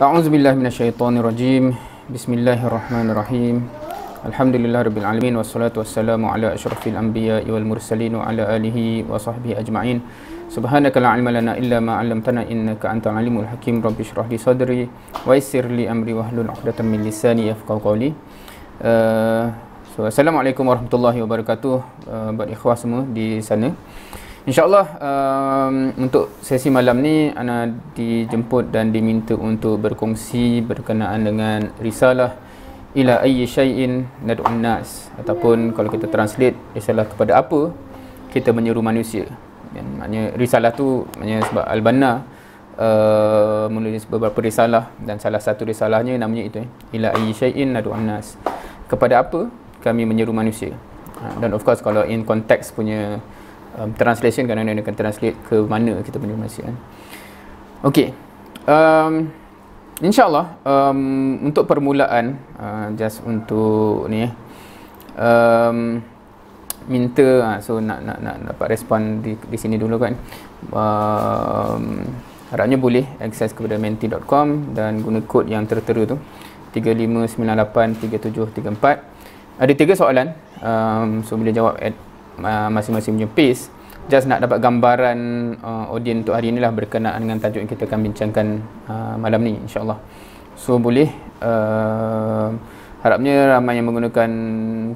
A'udzubillah minasyaitonirrajim Bismillahirrahmanirrahim Alhamdulillah Rabbil Alamin Wassalatu wassalamu ala ashrafil anbiya wal mursalin ala alihi wa sahbihi ajma'in Subhanaka la ilma lana illa ma 'allamtana innaka antal alimul hakim Rabbi shrah li sadri wa yassir li amri wahlul 'uqdatam min lisani yafqahu qawli uh, Assalamualaikum warahmatullahi wabarakatuh uh, buat ikhwah semua di sana InsyaAllah um, untuk sesi malam ni Ana dijemput dan diminta untuk berkongsi berkenaan dengan risalah ila ayyi syai'in nad'un nas ataupun kalau kita translate risalah kepada apa kita menyeru manusia dan maknanya risalah tu maknanya sebab al-banna uh, menulis beberapa risalah dan salah satu risalahnya namanya itu eh. ila ayyi syai'in nad'un nas kepada apa kami menyeru manusia ha, dan of course kalau in context punya um, translation Kan kadang akan translate ke mana kita punya masjid kan. Okey. Um, InsyaAllah um, Untuk permulaan uh, Just untuk ni eh, um, Minta uh, So nak, nak, nak dapat respon di, di sini dulu kan um, Harapnya boleh akses kepada menti.com Dan guna kod yang tertera tu 3598 3734 Ada tiga soalan um, So boleh jawab at Ah, masing-masing punya pace just nak dapat gambaran uh, ah, audien untuk hari inilah berkenaan dengan tajuk yang kita akan bincangkan uh, malam ni insyaallah so boleh uh, harapnya ramai yang menggunakan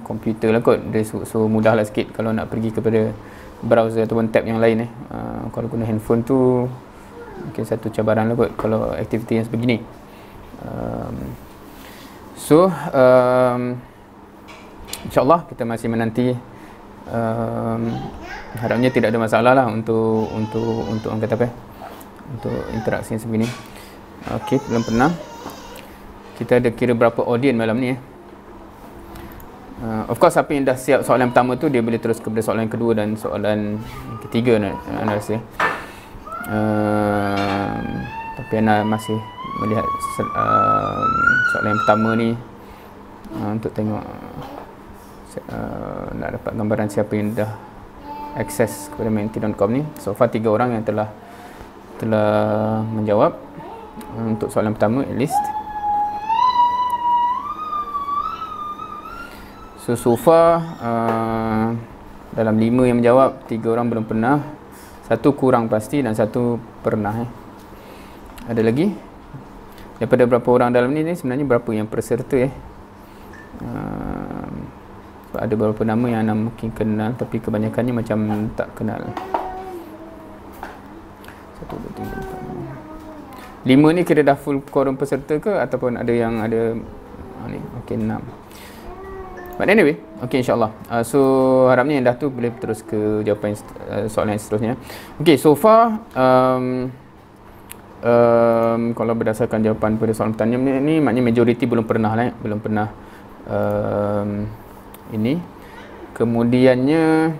komputer lah kot so, so mudahlah sikit kalau nak pergi kepada browser ataupun tab yang lain eh. Uh, kalau guna handphone tu mungkin okay, satu cabaran lah kot kalau aktiviti yang sebegini um, so um, insyaAllah kita masih menanti um, harapnya tidak ada masalah lah untuk untuk untuk orang apa untuk interaksi yang sebegini ok belum pernah kita ada kira berapa audien malam ni eh. Uh, of course apa yang dah siap soalan pertama tu dia boleh terus kepada soalan kedua dan soalan ketiga anda rasa uh, tapi anda masih melihat uh, soalan yang pertama ni uh, untuk tengok uh, nak dapat gambaran siapa yang dah akses kepada menti.com ni so far tiga orang yang telah telah menjawab uh, untuk soalan pertama at least so so far uh, dalam lima yang menjawab tiga orang belum pernah satu kurang pasti dan satu pernah eh. ada lagi daripada berapa orang dalam ni, ni sebenarnya berapa yang perserta eh? Uh, ada beberapa nama yang Anam mungkin kenal tapi kebanyakannya macam tak kenal. Satu, dua, tiga, empat, lima. ni kira dah full quorum peserta ke ataupun ada yang ada ah, ni, okay, enam. But anyway, okay insyaAllah. Uh, so harapnya yang dah tu boleh terus ke jawapan uh, soalan yang seterusnya. Okay, so far, um, um, kalau berdasarkan jawapan pada soalan pertanyaan ni, ni maknanya majoriti belum pernah lah, eh? belum pernah um, ini kemudiannya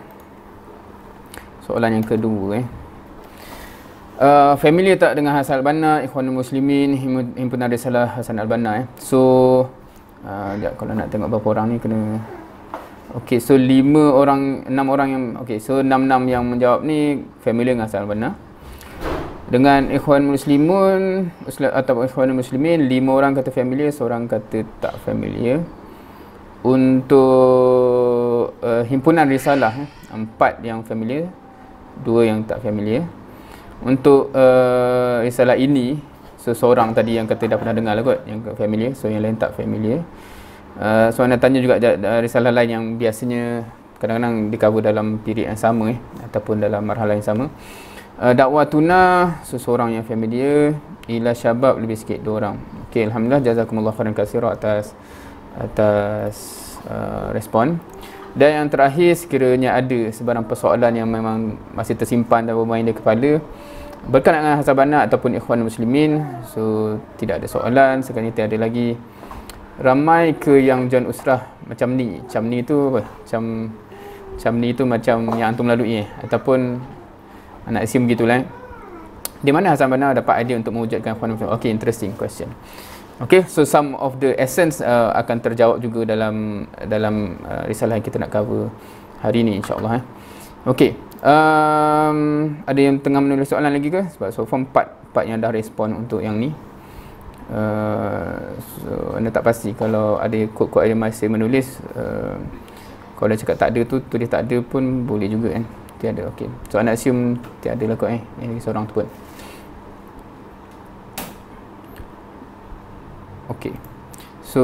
soalan yang kedua eh uh, familiar tak dengan Hasan Al-Banna Ikhwan Muslimin Himpunan him, Risalah Hasan Al-Banna eh so uh, jap, kalau nak tengok berapa orang ni kena Okay, so lima orang, enam orang yang Okay, so enam-enam yang menjawab ni family dengan Hasan Al-Banna dengan ikhwan muslimun atau ikhwan muslimin lima orang kata family, seorang kata tak familiar untuk uh, himpunan risalah eh, empat yang familiar dua yang tak familiar untuk uh, risalah ini seseorang tadi yang kata dah pernah dengar lah kot yang familiar so yang lain tak familiar uh, so anda tanya juga risalah lain yang biasanya kadang-kadang di cover dalam period yang sama eh, ataupun dalam marhalah yang sama uh, dakwah tuna seseorang yang familiar ila syabab lebih sikit dua orang ok Alhamdulillah jazakumullah khairan kasirah atas atas uh, respon dan yang terakhir sekiranya ada sebarang persoalan yang memang masih tersimpan dalam mind kepala berkenaan dengan hasabana ataupun ikhwan muslimin so tidak ada soalan sekarang ini tiada lagi ramai ke yang jangan usrah macam ni macam ni tu macam macam ni tu macam yang antum lalu eh? ataupun anak isim gitulah eh? di mana hasabana dapat idea untuk mewujudkan ikhwan muslimin okey interesting question Okay, so some of the essence uh, akan terjawab juga dalam dalam uh, risalah yang kita nak cover hari ini insyaAllah. Eh. Okay, um, ada yang tengah menulis soalan lagi ke? Sebab so far part, part yang dah respon untuk yang ni. Uh, so, anda tak pasti kalau ada kod-kod yang masih menulis. Uh, kalau dia cakap tak ada tu, tulis tak ada pun boleh juga kan. Eh. Tiada, okay. So, anda assume tiada lah kod eh. Ini seorang tu pun. Okay. So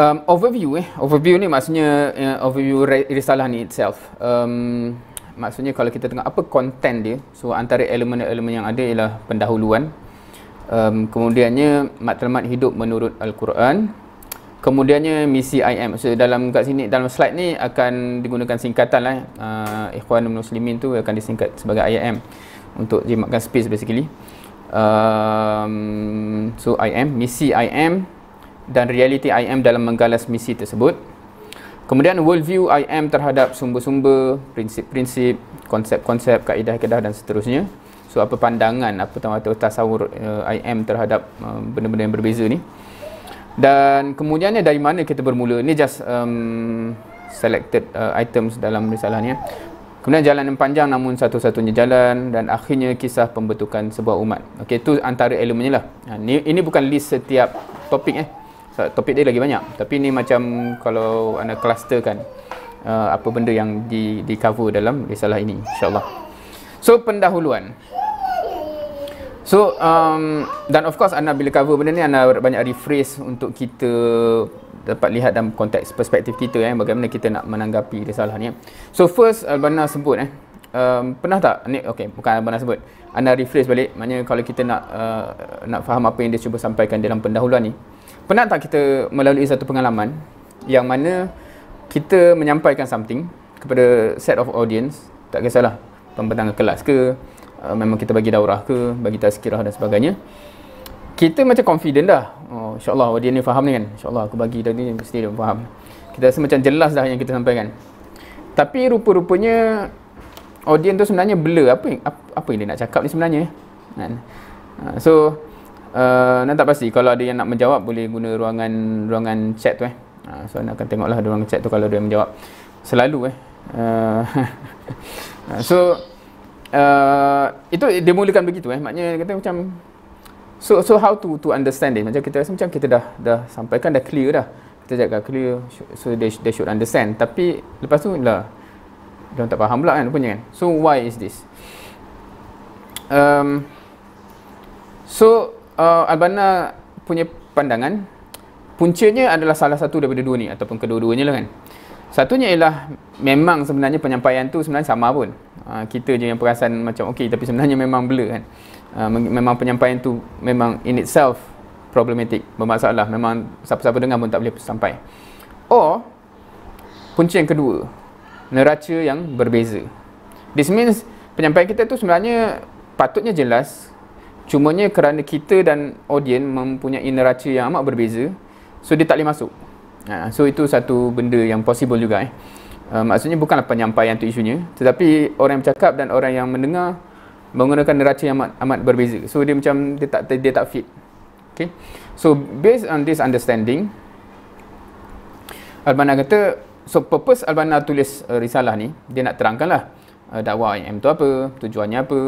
um, overview eh overview ni maksudnya uh, overview risalah ni itself. Um, maksudnya kalau kita tengok apa content dia. So antara elemen-elemen yang ada ialah pendahuluan. Um, kemudiannya matlamat hidup menurut al-Quran. Kemudiannya misi IM. So dalam kat sini dalam slide ni akan digunakan singkatan lah. Eh. Uh, Ikhwan muslimin tu akan disingkat sebagai IM untuk jimatkan space basically um, so I am misi I am dan reality I am dalam menggalas misi tersebut kemudian worldview I am terhadap sumber-sumber prinsip-prinsip konsep-konsep kaedah-kaedah dan seterusnya so apa pandangan apa tahu tasawur uh, I am terhadap um, benda-benda yang berbeza ni dan kemudiannya dari mana kita bermula ni just um, selected uh, items dalam risalah ni eh. Kemudian jalan yang panjang namun satu-satunya jalan dan akhirnya kisah pembentukan sebuah umat. Okey, itu antara elemennya lah. Ha, ini, ini bukan list setiap topik eh. So, topik dia lagi banyak. Tapi ini macam kalau anda clusterkan uh, apa benda yang di, di cover dalam risalah ini. InsyaAllah. So, pendahuluan. So, um, dan of course anda bila cover benda ni anda banyak rephrase untuk kita dapat lihat dalam konteks perspektif kita eh bagaimana kita nak menanggapi risalah ni. Eh. So first Albana sebut eh um, pernah tak ni okey bukan Albana sebut. Anda refresh balik maknanya kalau kita nak uh, nak faham apa yang dia cuba sampaikan dalam pendahuluan ni. Pernah tak kita melalui satu pengalaman yang mana kita menyampaikan something kepada set of audience tak kisahlah pembentangan kelas ke uh, memang kita bagi daurah ke bagi tazkirah dan sebagainya kita macam confident dah. Oh, InsyaAllah dia ni faham ni kan. InsyaAllah aku bagi dah ni mesti dia faham. Kita rasa macam jelas dah yang kita sampaikan. Tapi rupa-rupanya audience tu sebenarnya blur apa yang, apa yang dia nak cakap ni sebenarnya. Eh? Kan? Ah, so uh, nak tak pasti kalau ada yang nak menjawab boleh guna ruangan ruangan chat tu eh. Ah, so nak akan tengoklah ada ruangan chat tu kalau dia menjawab. Selalu eh. so uh, itu dia mulakan begitu eh. Maknanya kata macam So so how to to understand it? Macam kita rasa macam kita dah dah sampaikan dah clear dah. Kita jaga clear so they, they should understand. Tapi lepas tu lah dia tak faham pula kan punya kan. So why is this? Um, so uh, Albana punya pandangan puncanya adalah salah satu daripada dua ni ataupun kedua-duanya lah kan. Satunya ialah memang sebenarnya penyampaian tu sebenarnya sama pun. Uh, kita je yang perasan macam okey tapi sebenarnya memang blur kan. Ah, memang penyampaian tu memang in itself problematic, bermasalah. Memang siapa-siapa dengar pun tak boleh sampai. Or, punca yang kedua, neraca yang berbeza. This means penyampaian kita tu sebenarnya patutnya jelas, cumanya kerana kita dan audience mempunyai neraca yang amat berbeza, so dia tak boleh masuk. Ha, so itu satu benda yang possible juga eh. Uh, maksudnya bukanlah penyampaian tu isunya, tetapi orang yang bercakap dan orang yang mendengar menggunakan neraca yang amat, amat berbeza. So dia macam dia tak dia tak fit. Okay. So based on this understanding, Albana kata so purpose Albana tulis uh, risalah ni dia nak terangkanlah uh, dakwah IM tu apa, tujuannya apa,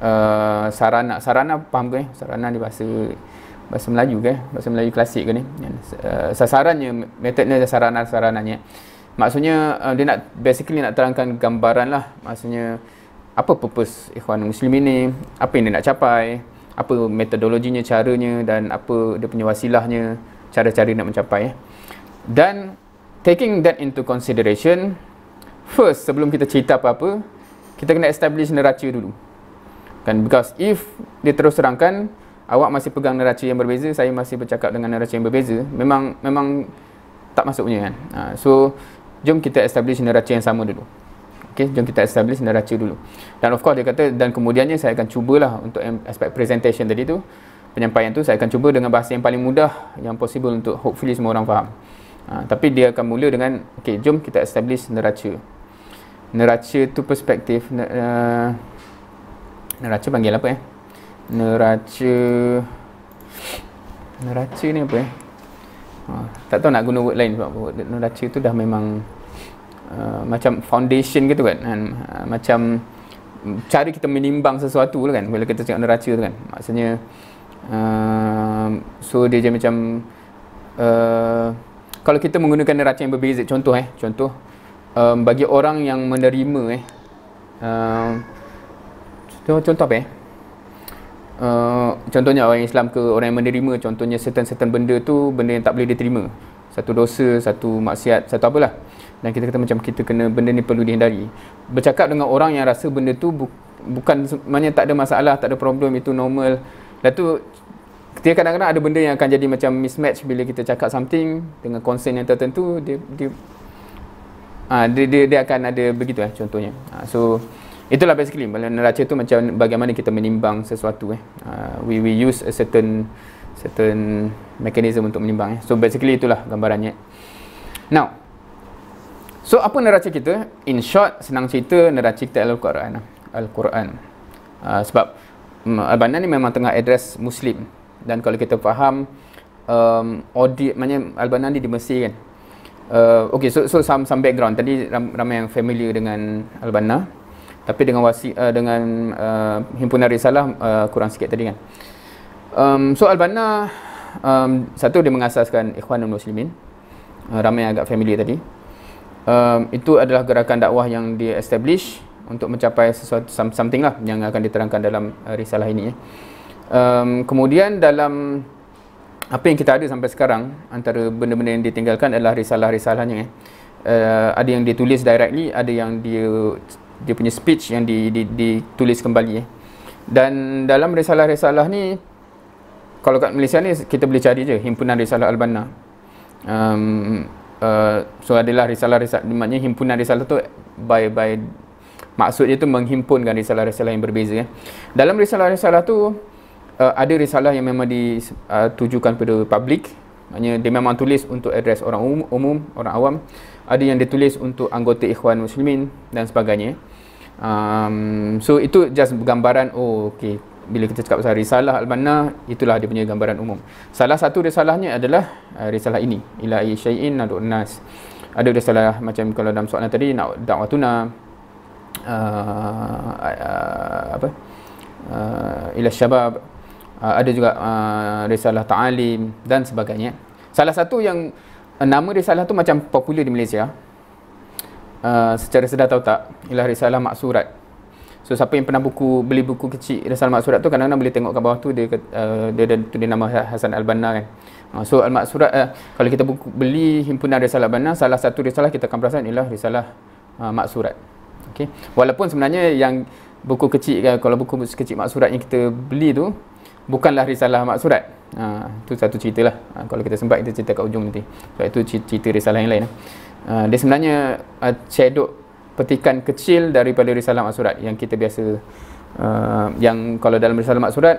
uh, sarana sarana paham ke? Eh? Sarana di bahasa bahasa Melayu ke? Eh? Bahasa Melayu klasik ke ni? Uh, sasarannya, metodnya sarana-sarananya. Maksudnya uh, dia nak basically nak terangkan gambaran lah. Maksudnya apa purpose ikhwan Muslim ini? apa yang dia nak capai apa metodologinya caranya dan apa dia punya wasilahnya cara-cara nak mencapai eh. dan taking that into consideration first sebelum kita cerita apa-apa kita kena establish neraca dulu kan because if dia terus terangkan awak masih pegang neraca yang berbeza saya masih bercakap dengan neraca yang berbeza memang memang tak masuk punya kan uh, so jom kita establish neraca yang sama dulu Okay, jom kita establish neraca dulu. Dan of course dia kata dan kemudiannya saya akan cubalah untuk aspek presentation tadi tu, penyampaian tu saya akan cuba dengan bahasa yang paling mudah yang possible untuk hopefully semua orang faham. Ha, tapi dia akan mula dengan okay, jom kita establish neraca. Neraca tu perspektif ner, uh, eh, neraca panggil apa eh? Neraca neraca ni apa eh? Ha, tak tahu nak guna word lain sebab neraca tu dah memang Uh, macam foundation gitu kan kan uh, macam cari kita menimbang sesuatu lah kan bila kita cakap neraca tu kan maksudnya uh, so dia macam uh, kalau kita menggunakan neraca yang berbeza contoh eh contoh um, bagi orang yang menerima eh uh, contoh, contoh apa eh Uh, contohnya orang Islam ke orang yang menerima contohnya certain-certain benda tu benda yang tak boleh diterima satu dosa satu maksiat satu apalah uh, dan kita kata macam kita kena benda ni perlu dihindari bercakap dengan orang yang rasa benda tu bu- bukan maknanya tak ada masalah tak ada problem itu normal lepas tu dia kadang-kadang ada benda yang akan jadi macam mismatch bila kita cakap something dengan concern yang tertentu dia dia ha, dia, dia, dia akan ada begitu eh contohnya ha, so itulah basically neraca tu macam bagaimana kita menimbang sesuatu eh ha, we we use a certain certain mechanism untuk menimbang eh so basically itulah gambarannya now So apa neraca kita? In short, senang cerita neraca kita Al-Quran. Al-Quran. Uh, sebab mm, Al-Banna ni memang tengah address Muslim. Dan kalau kita faham, um, audi, maknanya Al-Banna ni di Mesir kan? Uh, okay, so, so some, some background. Tadi ramai yang familiar dengan Al-Banna. Tapi dengan wasi, uh, dengan uh, himpunan risalah, uh, kurang sikit tadi kan? Um, so Al-Banna, um, satu dia mengasaskan Ikhwanul Muslimin. Uh, ramai yang agak familiar tadi um, itu adalah gerakan dakwah yang di establish untuk mencapai sesuatu something lah yang akan diterangkan dalam uh, risalah ini ya. um, kemudian dalam apa yang kita ada sampai sekarang antara benda-benda yang ditinggalkan adalah risalah-risalahnya ya. uh, ada yang ditulis directly ada yang dia dia punya speech yang di, di, ditulis kembali ya. dan dalam risalah-risalah ni kalau kat Malaysia ni kita boleh cari je himpunan risalah al-banna um, uh, so adalah risalah risalah maknanya himpunan risalah tu by by maksudnya tu menghimpunkan risalah-risalah yang berbeza eh. Dalam risalah-risalah tu uh, ada risalah yang memang ditujukan uh, kepada publik maknanya dia memang tulis untuk address orang umum, umum orang awam ada yang ditulis untuk anggota ikhwan muslimin dan sebagainya um, so itu just gambaran oh okey bila kita cakap pasal risalah al-banna itulah dia punya gambaran umum salah satu risalahnya adalah uh, risalah ini ila syai'in nadu nas ada risalah macam kalau dalam soalan tadi nak dakwatuna uh, uh, uh, apa uh, ila syabab uh, ada juga uh, risalah ta'alim dan sebagainya salah satu yang uh, nama risalah tu macam popular di Malaysia uh, secara sedar tahu tak ialah risalah maksurat So siapa yang pernah buku beli buku kecil Rasal Maksurat tu kadang-kadang boleh tengok kat bawah tu dia uh, dia ada tu dia nama ha-, Hasan Al-Banna kan. Uh, so Al-Maksurat uh, kalau kita buku, beli himpunan Rasal Al-Banna salah satu risalah kita akan perasan ialah risalah uh, Maksurat. Okey. Walaupun sebenarnya yang buku kecil kan, kalau buku kecil Maksurat yang kita beli tu bukanlah risalah Maksurat. Ha, tu satu ceritalah lah Kalau kita sempat kita cerita kat ujung nanti Sebab itu cerita risalah yang lain eh. ha, Dia sebenarnya uh, Cedok petikan kecil daripada risalah maksurat yang kita biasa uh, yang kalau dalam risalah maksurat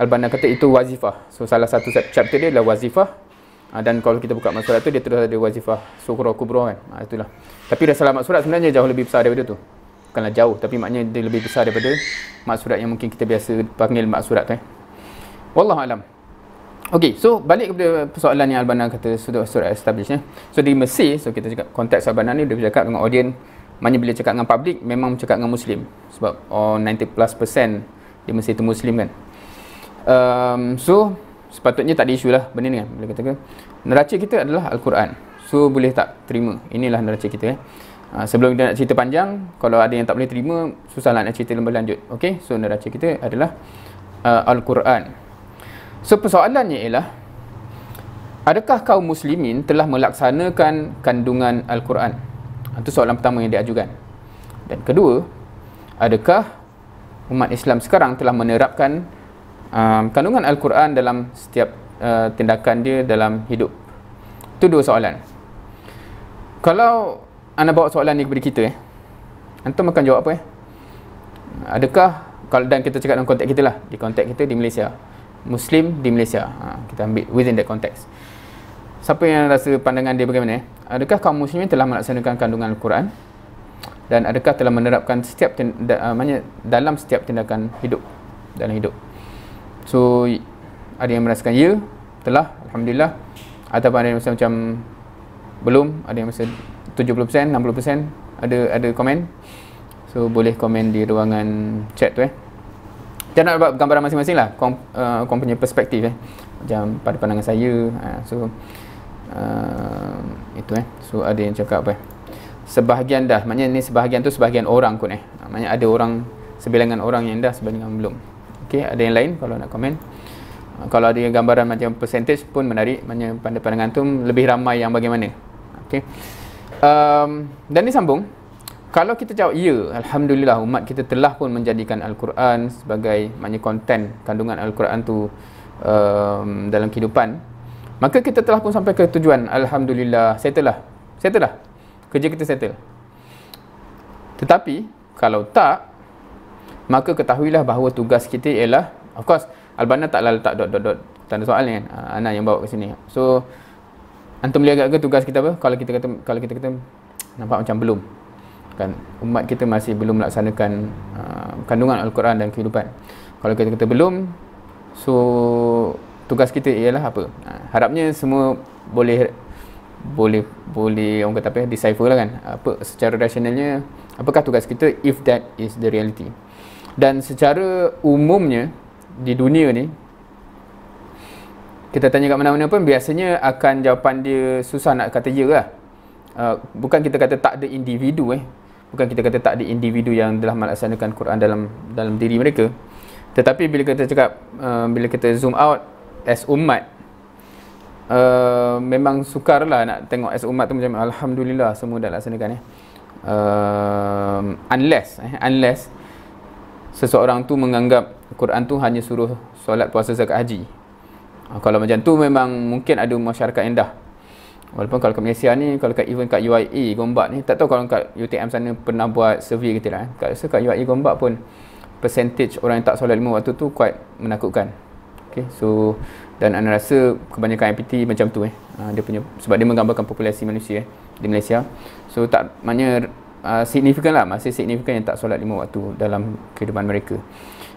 Al-Banna kata itu wazifah. So salah satu chapter dia adalah wazifah. Uh, dan kalau kita buka maksurat tu dia terus ada wazifah sughra kubra kan. Uh, itulah. Tapi risalah maksurat sebenarnya jauh lebih besar daripada tu. Bukanlah jauh tapi maknanya dia lebih besar daripada maksurat yang mungkin kita biasa panggil maksurat tu eh. Wallah alam. Okey, so balik kepada persoalan yang Al-Banna kata sudah surat establish eh. So di Mesir, so kita cakap konteks Al-Banna ni dia bercakap dengan audiens Maknanya bila cakap dengan public Memang cakap dengan Muslim Sebab oh, 90 plus persen Dia mesti itu Muslim kan um, So Sepatutnya tak ada isu lah Benda ni kan Bila kata Neraca kita adalah Al-Quran So boleh tak terima Inilah neraca kita eh Uh, sebelum kita nak cerita panjang Kalau ada yang tak boleh terima Susah lah nak cerita lebih lanjut Okay So neraca kita adalah uh, Al-Quran So persoalannya ialah Adakah kaum muslimin telah melaksanakan kandungan Al-Quran Ha, itu soalan pertama yang diajukan. Dan kedua, adakah umat Islam sekarang telah menerapkan um, kandungan Al-Quran dalam setiap uh, tindakan dia dalam hidup? Itu dua soalan. Kalau anda bawa soalan ni kepada kita, eh, antum akan jawab apa? Eh? Adakah kalau dan kita cakap dalam konteks kita lah, di konteks kita di Malaysia, Muslim di Malaysia. Ha, kita ambil within that context siapa yang rasa pandangan dia bagaimana eh? adakah kaum muslimin telah melaksanakan kandungan Al-Quran dan adakah telah menerapkan setiap tindakan uh, dalam setiap tindakan hidup dalam hidup so ada yang merasakan ya telah Alhamdulillah ataupun ada yang rasa macam belum ada yang rasa 70% 60% ada ada komen so boleh komen di ruangan chat tu eh dan nak dapat gambaran masing-masing lah kau, uh, punya perspektif eh macam pada pandangan saya uh, so Ehm, itu eh so ada yang cakap apa eh? sebahagian dah maknanya ni sebahagian tu sebahagian orang kot eh ah, maknanya ada orang sebilangan orang yang dah sebilangan belum okey ada yang lain kalau nak komen ah, kalau ada gambaran macam percentage pun menarik maknanya pandai pandangan tu lebih ramai yang bagaimana okey um, dan ni sambung kalau kita jawab ya alhamdulillah umat kita telah pun menjadikan al-Quran sebagai maknanya konten kandungan al-Quran tu um, dalam kehidupan maka kita telah pun sampai ke tujuan alhamdulillah settle lah settle lah kerja kita settle tetapi kalau tak maka ketahuilah bahawa tugas kita ialah of course albana taklah letak dot dot dot tanda soal ni kan ah, ana yang bawa ke sini so antum lihat ke tugas kita apa kalau kita kata kalau kita kata nampak macam belum kan umat kita masih belum melaksanakan uh, kandungan al-Quran dan kehidupan kalau kita kata belum so tugas kita ialah apa ha, harapnya semua boleh boleh boleh orang kata apa decipher lah kan apa secara rasionalnya apakah tugas kita if that is the reality dan secara umumnya di dunia ni kita tanya kat mana-mana pun biasanya akan jawapan dia susah nak kata ya lah uh, bukan kita kata tak ada individu eh bukan kita kata tak ada individu yang telah melaksanakan Quran dalam dalam diri mereka tetapi bila kita cakap uh, bila kita zoom out as umat uh, memang sukar lah nak tengok as umat tu macam Alhamdulillah semua dah laksanakan ya. Uh, unless eh, unless seseorang tu menganggap Quran tu hanya suruh solat puasa zakat haji uh, kalau macam tu memang mungkin ada masyarakat yang dah walaupun kalau kat Malaysia ni kalau kat even kat UIA Gombak ni tak tahu kalau kat UTM sana pernah buat survey ke tidak eh. kat, so kat UIA Gombak pun percentage orang yang tak solat lima waktu tu quite menakutkan okay. so dan anda rasa kebanyakan MPT macam tu eh ah, dia punya sebab dia menggambarkan populasi manusia eh, di Malaysia so tak maknanya uh, signifikan lah masih signifikan yang tak solat lima waktu dalam kehidupan mereka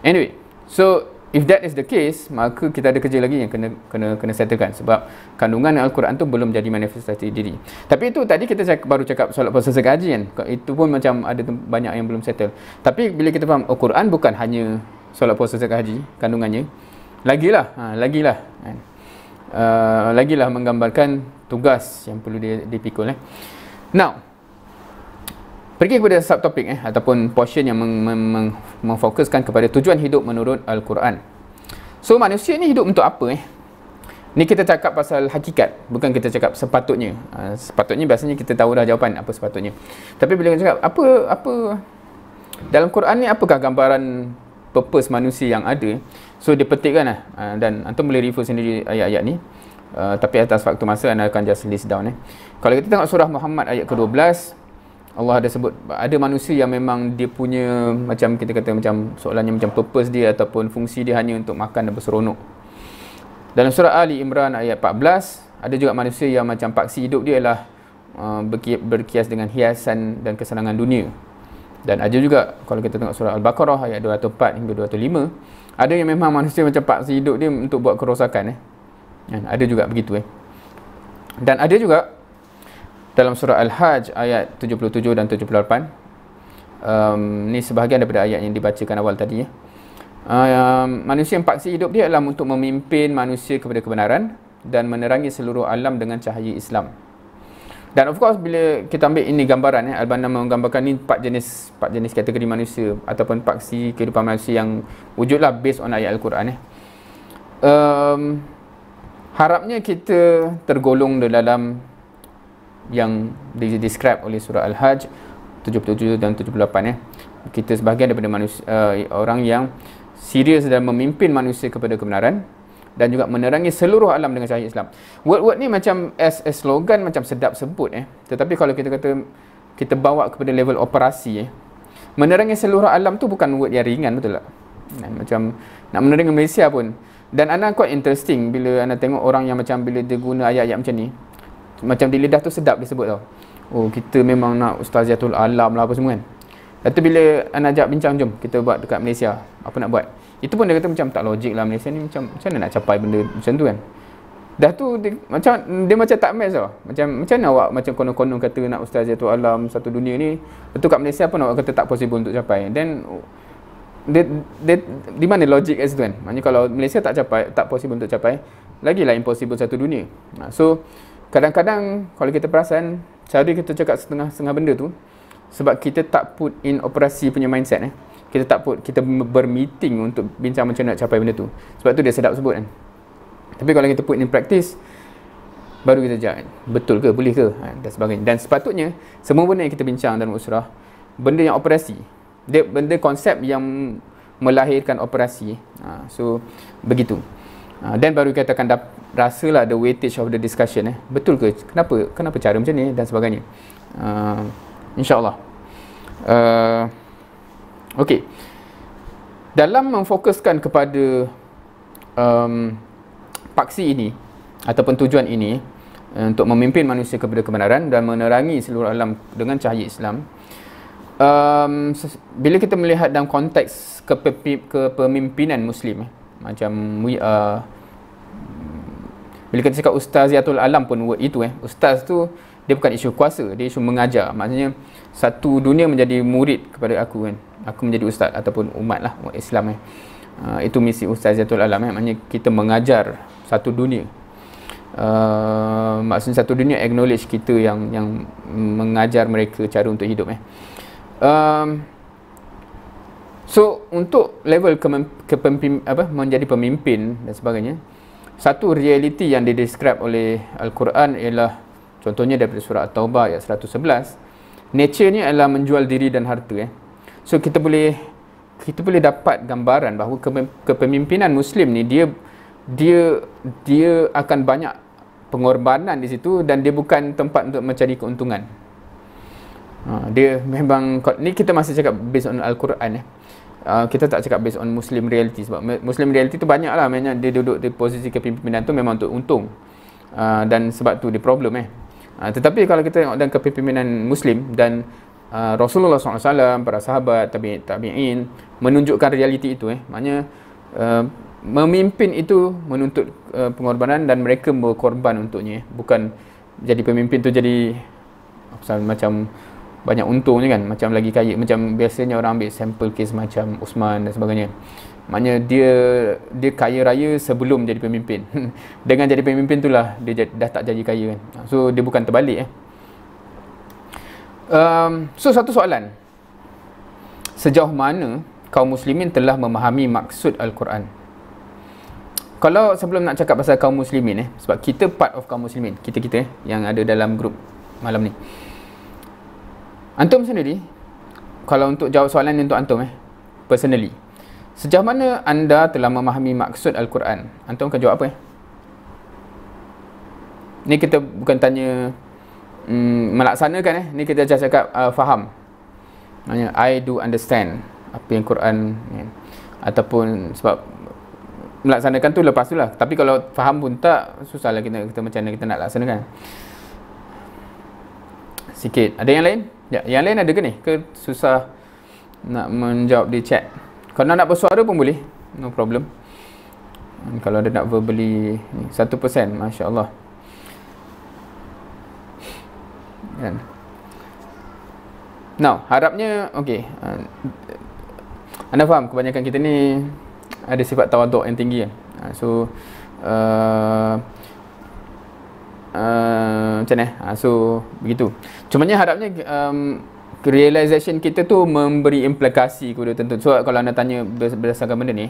anyway so if that is the case maka kita ada kerja lagi yang kena kena kena settlekan sebab kandungan al-Quran tu belum jadi manifestasi diri tapi itu tadi kita cakap, baru cakap solat puasa gaji kan itu pun macam ada banyak yang belum settle tapi bila kita faham al-Quran oh, bukan hanya solat puasa zakat kandungannya lagilah ha lagilah kan uh, lagilah menggambarkan tugas yang perlu dia dipikul eh now pergi kepada subtopik eh ataupun portion yang meng, meng, meng, memfokuskan kepada tujuan hidup menurut al-Quran so manusia ni hidup untuk apa eh ni kita cakap pasal hakikat bukan kita cakap sepatutnya uh, sepatutnya biasanya kita tahu dah jawapan apa sepatutnya tapi bila kita cakap apa apa dalam Quran ni apakah gambaran purpose manusia yang ada So dia petik kan uh, lah. ah, dan anda boleh refer sendiri ayat-ayat ni. Uh, tapi atas waktu masa anda akan just list down eh. Kalau kita tengok surah Muhammad ayat ke-12 Allah ada sebut ada manusia yang memang dia punya macam kita kata macam soalannya macam purpose dia ataupun fungsi dia hanya untuk makan dan berseronok. Dalam surah Ali Imran ayat 14 ada juga manusia yang macam paksi hidup dia ialah uh, berkias dengan hiasan dan kesenangan dunia. Dan ada juga kalau kita tengok surah Al-Baqarah ayat 204 hingga ada yang memang manusia macam paksa hidup dia untuk buat kerosakan eh. Kan? Ada juga begitu eh. Dan ada juga dalam surah Al-Hajj ayat 77 dan 78. Um, ni sebahagian daripada ayat yang dibacakan awal tadi ya. Um, manusia yang paksa hidup dia adalah untuk memimpin manusia kepada kebenaran dan menerangi seluruh alam dengan cahaya Islam. Dan of course bila kita ambil ini gambaran ya, Al-Banna menggambarkan ini empat jenis empat jenis kategori manusia ataupun empat si kehidupan manusia yang wujudlah based on ayat Al-Quran ya. Um, harapnya kita tergolong dalam yang di-describe oleh surah Al-Hajj 77 dan 78 ya. Eh. Kita sebahagian daripada manusia, uh, orang yang serius dalam memimpin manusia kepada kebenaran dan juga menerangi seluruh alam dengan cahaya Islam. Word-word ni macam as a slogan macam sedap sebut eh. Tetapi kalau kita kata kita bawa kepada level operasi eh. Menerangi seluruh alam tu bukan word yang ringan betul tak? Nah, macam nak menerangi Malaysia pun. Dan anak quite interesting bila anda tengok orang yang macam bila dia guna ayat-ayat macam ni. Macam di lidah tu sedap dia sebut tau. Oh kita memang nak Ustaziatul Alam lah apa semua kan. Lepas bila anak ajak bincang jom kita buat dekat Malaysia. Apa nak buat? Itu pun dia kata macam tak logik lah Malaysia ni macam macam mana nak capai benda macam tu kan. Dah tu dia, macam dia macam tak match tau. Macam macam mana awak macam konon-konon kata nak ustaz tu alam satu dunia ni, betul kat Malaysia pun awak kata tak possible untuk capai. Then dia, dia, di mana logik kat situ kan? Maknanya kalau Malaysia tak capai, tak possible untuk capai, lagilah impossible satu dunia. So kadang-kadang kalau kita perasan, cara kita cakap setengah-setengah benda tu sebab kita tak put in operasi punya mindset eh kita tak put, kita bermeeting untuk bincang macam nak capai benda tu. Sebab tu dia sedap sebut kan. Tapi kalau kita put in practice, baru kita jalan. Betul ke? Boleh ke? Ha, dan sebagainya. Dan sepatutnya, semua benda yang kita bincang dalam usrah, benda yang operasi. Dia, benda konsep yang melahirkan operasi. Ha, so, begitu. Ha, dan ha, baru kita akan dapat rasalah the weightage of the discussion eh. Betul ke? Kenapa? Kenapa cara macam ni dan sebagainya. Uh, InsyaAllah. Uh, Okey. Dalam memfokuskan kepada um, paksi ini ataupun tujuan ini eh, untuk memimpin manusia kepada kebenaran dan menerangi seluruh alam dengan cahaya Islam. Um, bila kita melihat dalam konteks kepemimpinan muslim eh, macam uh, bila kita cakap ustaziatul alam pun word itu eh ustaz tu dia bukan isu kuasa dia isu mengajar maknanya satu dunia menjadi murid kepada aku kan aku menjadi ustaz ataupun umat lah umat Islam eh. Uh, itu misi Ustaz Zatul Alam eh. maknanya kita mengajar satu dunia uh, maksudnya satu dunia acknowledge kita yang yang mengajar mereka cara untuk hidup eh. Um, so untuk level kemem- kepemimpin apa menjadi pemimpin dan sebagainya satu realiti yang di describe oleh Al-Quran ialah contohnya daripada surah At-Taubah ayat 111 nature-nya adalah menjual diri dan harta eh. So kita boleh kita boleh dapat gambaran bahawa kepemimpinan muslim ni dia dia dia akan banyak pengorbanan di situ dan dia bukan tempat untuk mencari keuntungan. Ha, dia memang ni kita masih cakap based on al-Quran eh. Uh, kita tak cakap based on Muslim reality sebab Muslim reality tu banyak lah banyak dia duduk di posisi kepimpinan tu memang untuk untung uh, dan sebab tu dia problem eh uh, tetapi kalau kita tengok dalam kepimpinan Muslim dan Ah, Rasulullah SAW, para sahabat, tabi'in, tabi'in menunjukkan realiti itu eh. Maknanya uh, memimpin itu menuntut uh, pengorbanan dan mereka berkorban untuknya eh. Bukan jadi pemimpin tu jadi macam banyak untungnya kan Macam lagi kaya, macam biasanya orang ambil sampel kes macam Usman dan sebagainya Maknanya dia dia kaya raya sebelum jadi pemimpin Dengan jadi pemimpin itulah dia dah tak jadi kaya kan So dia bukan terbalik eh Um, so satu soalan. Sejauh mana kaum muslimin telah memahami maksud al-Quran? Kalau sebelum nak cakap pasal kaum muslimin eh sebab kita part of kaum muslimin, kita-kita eh, yang ada dalam grup malam ni. Antum sendiri kalau untuk jawab soalan ni untuk antum eh personally. Sejauh mana anda telah memahami maksud al-Quran? Antum akan jawab apa eh? Ni kita bukan tanya mm, melaksanakan eh ni kita cakap uh, faham maknanya i do understand apa yang Quran ni ataupun sebab melaksanakan tu lepas tu lah tapi kalau faham pun tak susahlah kita, kita macam mana kita nak laksanakan sikit ada yang lain? Ya, yang lain ada ke ni? ke susah nak menjawab di chat kalau nak bersuara pun boleh no problem kalau ada nak verbally 1% Masya Allah kan now harapnya okey uh, anda faham kebanyakan kita ni ada sifat tawaduk yang tinggi kan uh, so uh, uh, macam ni uh, so begitu cumanya harapnya um, realization kita tu memberi implikasi kepada tentu so kalau anda tanya berdasarkan benda ni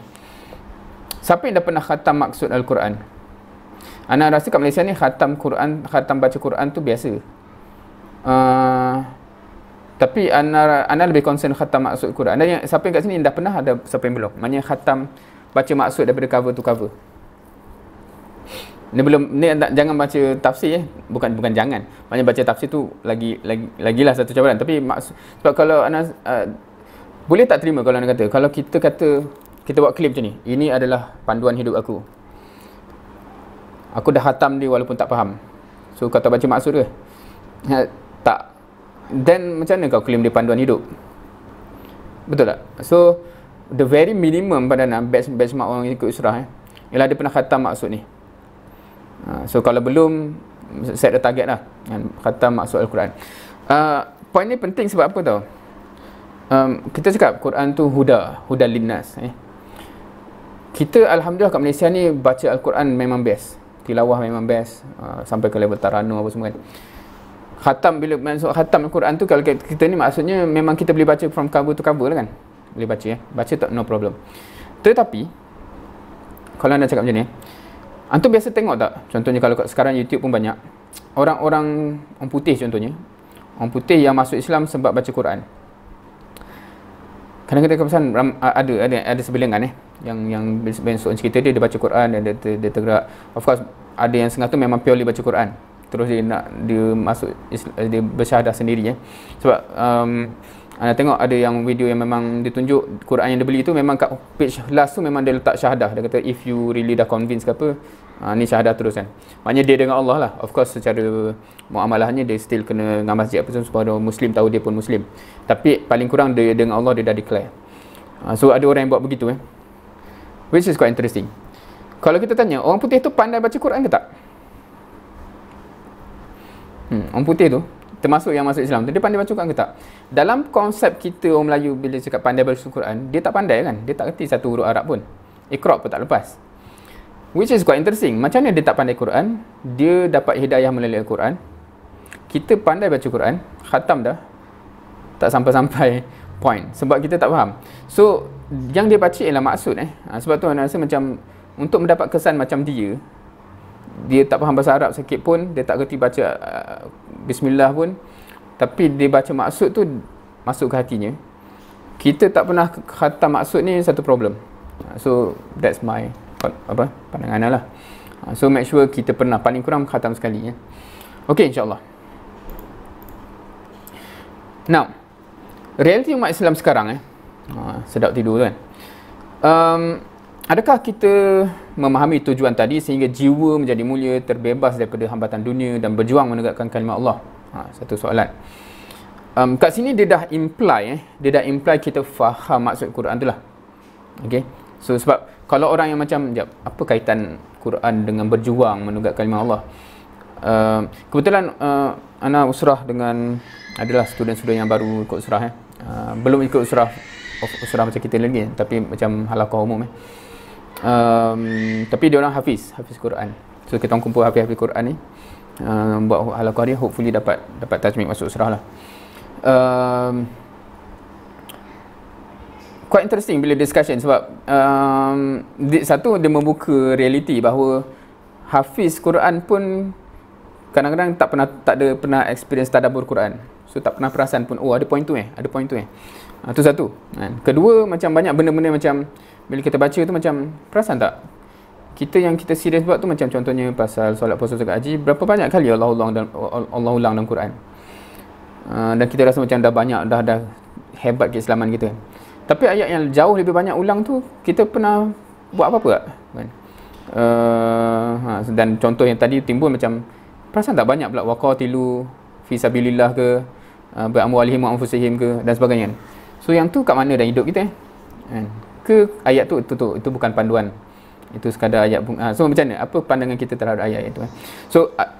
siapa yang dah pernah khatam maksud al-Quran anda rasa kat Malaysia ni khatam Quran khatam baca Quran tu biasa uh, tapi anda, anda lebih concern khatam maksud Quran. Anda yang, siapa yang kat sini dah pernah ada siapa yang belum? Maknanya khatam baca maksud daripada cover to cover. Ni belum ni jangan baca tafsir eh. Bukan bukan jangan. Maknanya baca tafsir tu lagi lagi lagilah satu cabaran. Tapi maksud sebab kalau anda uh, ah, boleh tak terima kalau anda kata kalau kita kata kita buat klip macam ni. Ini adalah panduan hidup aku. Aku dah khatam ni walaupun tak faham. So kata baca maksud ke? Ha, tak then macam mana kau claim dia panduan hidup betul tak so the very minimum pada pandangan best benchmark orang ikut usrah eh ialah dia pernah khatam maksud ni ha, so kalau belum set the target lah kan khatam maksud al-Quran uh, point ni penting sebab apa tau um, kita cakap Quran tu huda huda linnas eh kita alhamdulillah kat Malaysia ni baca al-Quran memang best tilawah memang best uh, sampai ke level taranum apa semua kan khatam bila masuk khatam Al-Quran tu kalau kita, kita ni maksudnya memang kita boleh baca from cover to cover lah kan. Boleh baca ya. Baca tak no problem. Tetapi kalau anda cakap macam ni, eh, antum biasa tengok tak? Contohnya kalau kat sekarang YouTube pun banyak orang-orang orang putih contohnya. Orang putih yang masuk Islam sebab baca Quran. Kadang-kadang kepesan ada ada ada sebilangan eh yang yang besok cerita dia dia baca Quran dan dia, dia, dia tergerak. Of course ada yang setengah tu memang purely baca Quran terus dia nak dia masuk eh, dia bersyahadah sendiri eh. sebab um, anda tengok ada yang video yang memang ditunjuk Quran yang dia beli tu memang kat page last tu memang dia letak syahadah dia kata if you really dah convinced ke apa ha, ni syahadah terus kan maknanya dia dengan Allah lah of course secara muamalahnya dia still kena dengan masjid apa tu supaya orang muslim tahu dia pun muslim tapi paling kurang dia dengan Allah dia dah declare ha, so ada orang yang buat begitu eh which is quite interesting kalau kita tanya orang putih tu pandai baca Quran ke tak hmm, orang putih tu termasuk yang masuk Islam tu dia pandai baca Quran ke tak dalam konsep kita orang Melayu bila cakap pandai baca Quran dia tak pandai kan dia tak kerti satu huruf Arab pun ikhrop pun tak lepas which is quite interesting macam mana dia tak pandai Quran dia dapat hidayah melalui Quran kita pandai baca Quran khatam dah tak sampai-sampai point sebab kita tak faham so yang dia baca ialah maksud eh ha, sebab tu anda rasa macam untuk mendapat kesan macam dia dia tak faham bahasa Arab sikit pun dia tak kerti baca uh, bismillah pun tapi dia baca maksud tu masuk ke hatinya kita tak pernah khatam maksud ni satu problem uh, so that's my apa pandangan lah uh, so make sure kita pernah paling kurang khatam sekali ya ok insyaAllah now realiti umat Islam sekarang eh uh, sedap tidur kan um, Adakah kita memahami tujuan tadi sehingga jiwa menjadi mulia, terbebas daripada hambatan dunia dan berjuang menegakkan kalimat Allah? Ha, satu soalan. Um, kat sini dia dah imply, eh. dia dah imply kita faham maksud Quran tu lah. Okay. So sebab kalau orang yang macam, jap, apa kaitan Quran dengan berjuang menegak kalimat Allah? Uh, kebetulan uh, Ana usrah dengan adalah student-student yang baru ikut usrah. Eh. Uh, belum ikut usrah, usrah macam kita lagi. Tapi macam halakau umum. Eh um, tapi dia orang hafiz hafiz Quran so kita orang kumpul hafiz-hafiz Quran ni um, buat halaqah dia hopefully dapat dapat tajmid masuk serah lah um, quite interesting bila discussion sebab um, di, satu dia membuka reality bahawa hafiz Quran pun kadang-kadang tak pernah tak ada pernah experience tadabbur Quran. So tak pernah perasan pun oh ada point tu eh, ada point tu eh. Itu ah, uh, satu. Kan? Kedua macam banyak benda-benda macam uh, bila kita baca tu macam perasan tak kita yang kita serius buat tu macam contohnya pasal solat puasa zakat haji berapa banyak kali Allah ulang dan Allah ulang dalam Quran ah, dan kita rasa macam dah banyak dah dah hebat keislaman kita kan. tapi ayat yang jauh lebih banyak ulang tu kita pernah buat apa-apa tak kan uh, ha, dan contoh yang tadi timbul macam perasan tak banyak pula waqatilu fi sabilillah ke uh, bi amwalihim wa anfusihim ke dan sebagainya kan? so yang tu kat mana dalam hidup kita eh? Kan? ke ayat tu itu, itu, itu bukan panduan itu sekadar ayat uh, so macam mana apa pandangan kita terhadap ayat itu eh? so ah,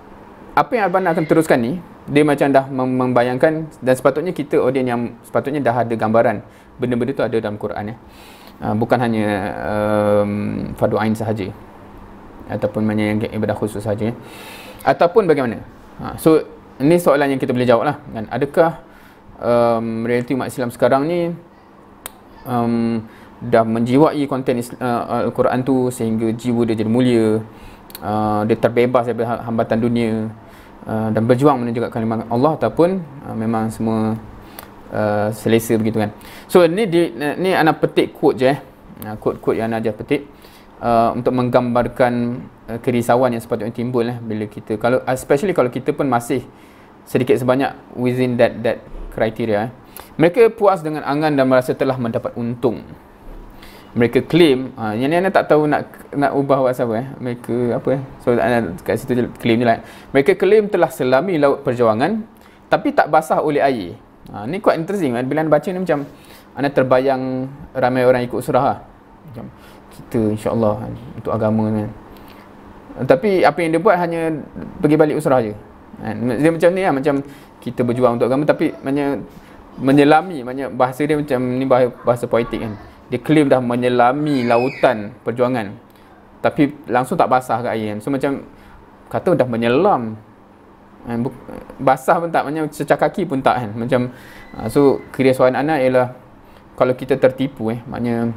apa yang abang akan teruskan ni dia macam dah membayangkan dan sepatutnya kita audien yang sepatutnya dah ada gambaran benda-benda tu ada dalam Quran ya. Uh, bukan hanya um, fardu ain sahaja ataupun hanya yang ibadah khusus sahaja ya. ataupun bagaimana ha, so ini soalan yang kita boleh jawab lah kan? adakah um, realiti umat Islam sekarang ni um, dah menjiwai konten uh, uh, Al-Quran tu sehingga jiwa dia jadi mulia uh, dia terbebas daripada ha- hambatan dunia uh, dan berjuang menunjukkan kalimah Allah ataupun uh, memang semua uh, selesa begitu kan so ni di, ni ana petik quote je eh quote-quote uh, yang ana aja petik uh, untuk menggambarkan uh, kerisauan yang sepatutnya timbul eh bila kita kalau especially kalau kita pun masih sedikit sebanyak within that that criteria eh. mereka puas dengan angan dan merasa telah mendapat untung mereka claim ha, yang ni anda tak tahu nak nak ubah apa eh mereka apa eh so anda kat situ claim je lah mereka claim telah selami laut perjuangan tapi tak basah oleh air ha, ni quite interesting kan. bila anda baca ni macam anda terbayang ramai orang ikut surah lah. macam kita insyaAllah kan, untuk agama ni kan. tapi apa yang dia buat hanya pergi balik usrah je dia macam ni lah macam kita berjuang untuk agama tapi menye, menyelami banyak bahasa dia macam ni bahasa, bahasa poetik kan dia claim dah menyelami lautan perjuangan tapi langsung tak basah kat air kan. so macam kata dah menyelam eh, basah pun tak macam secah kaki pun tak kan macam ah, so kira soalan anak ialah kalau kita tertipu eh maknanya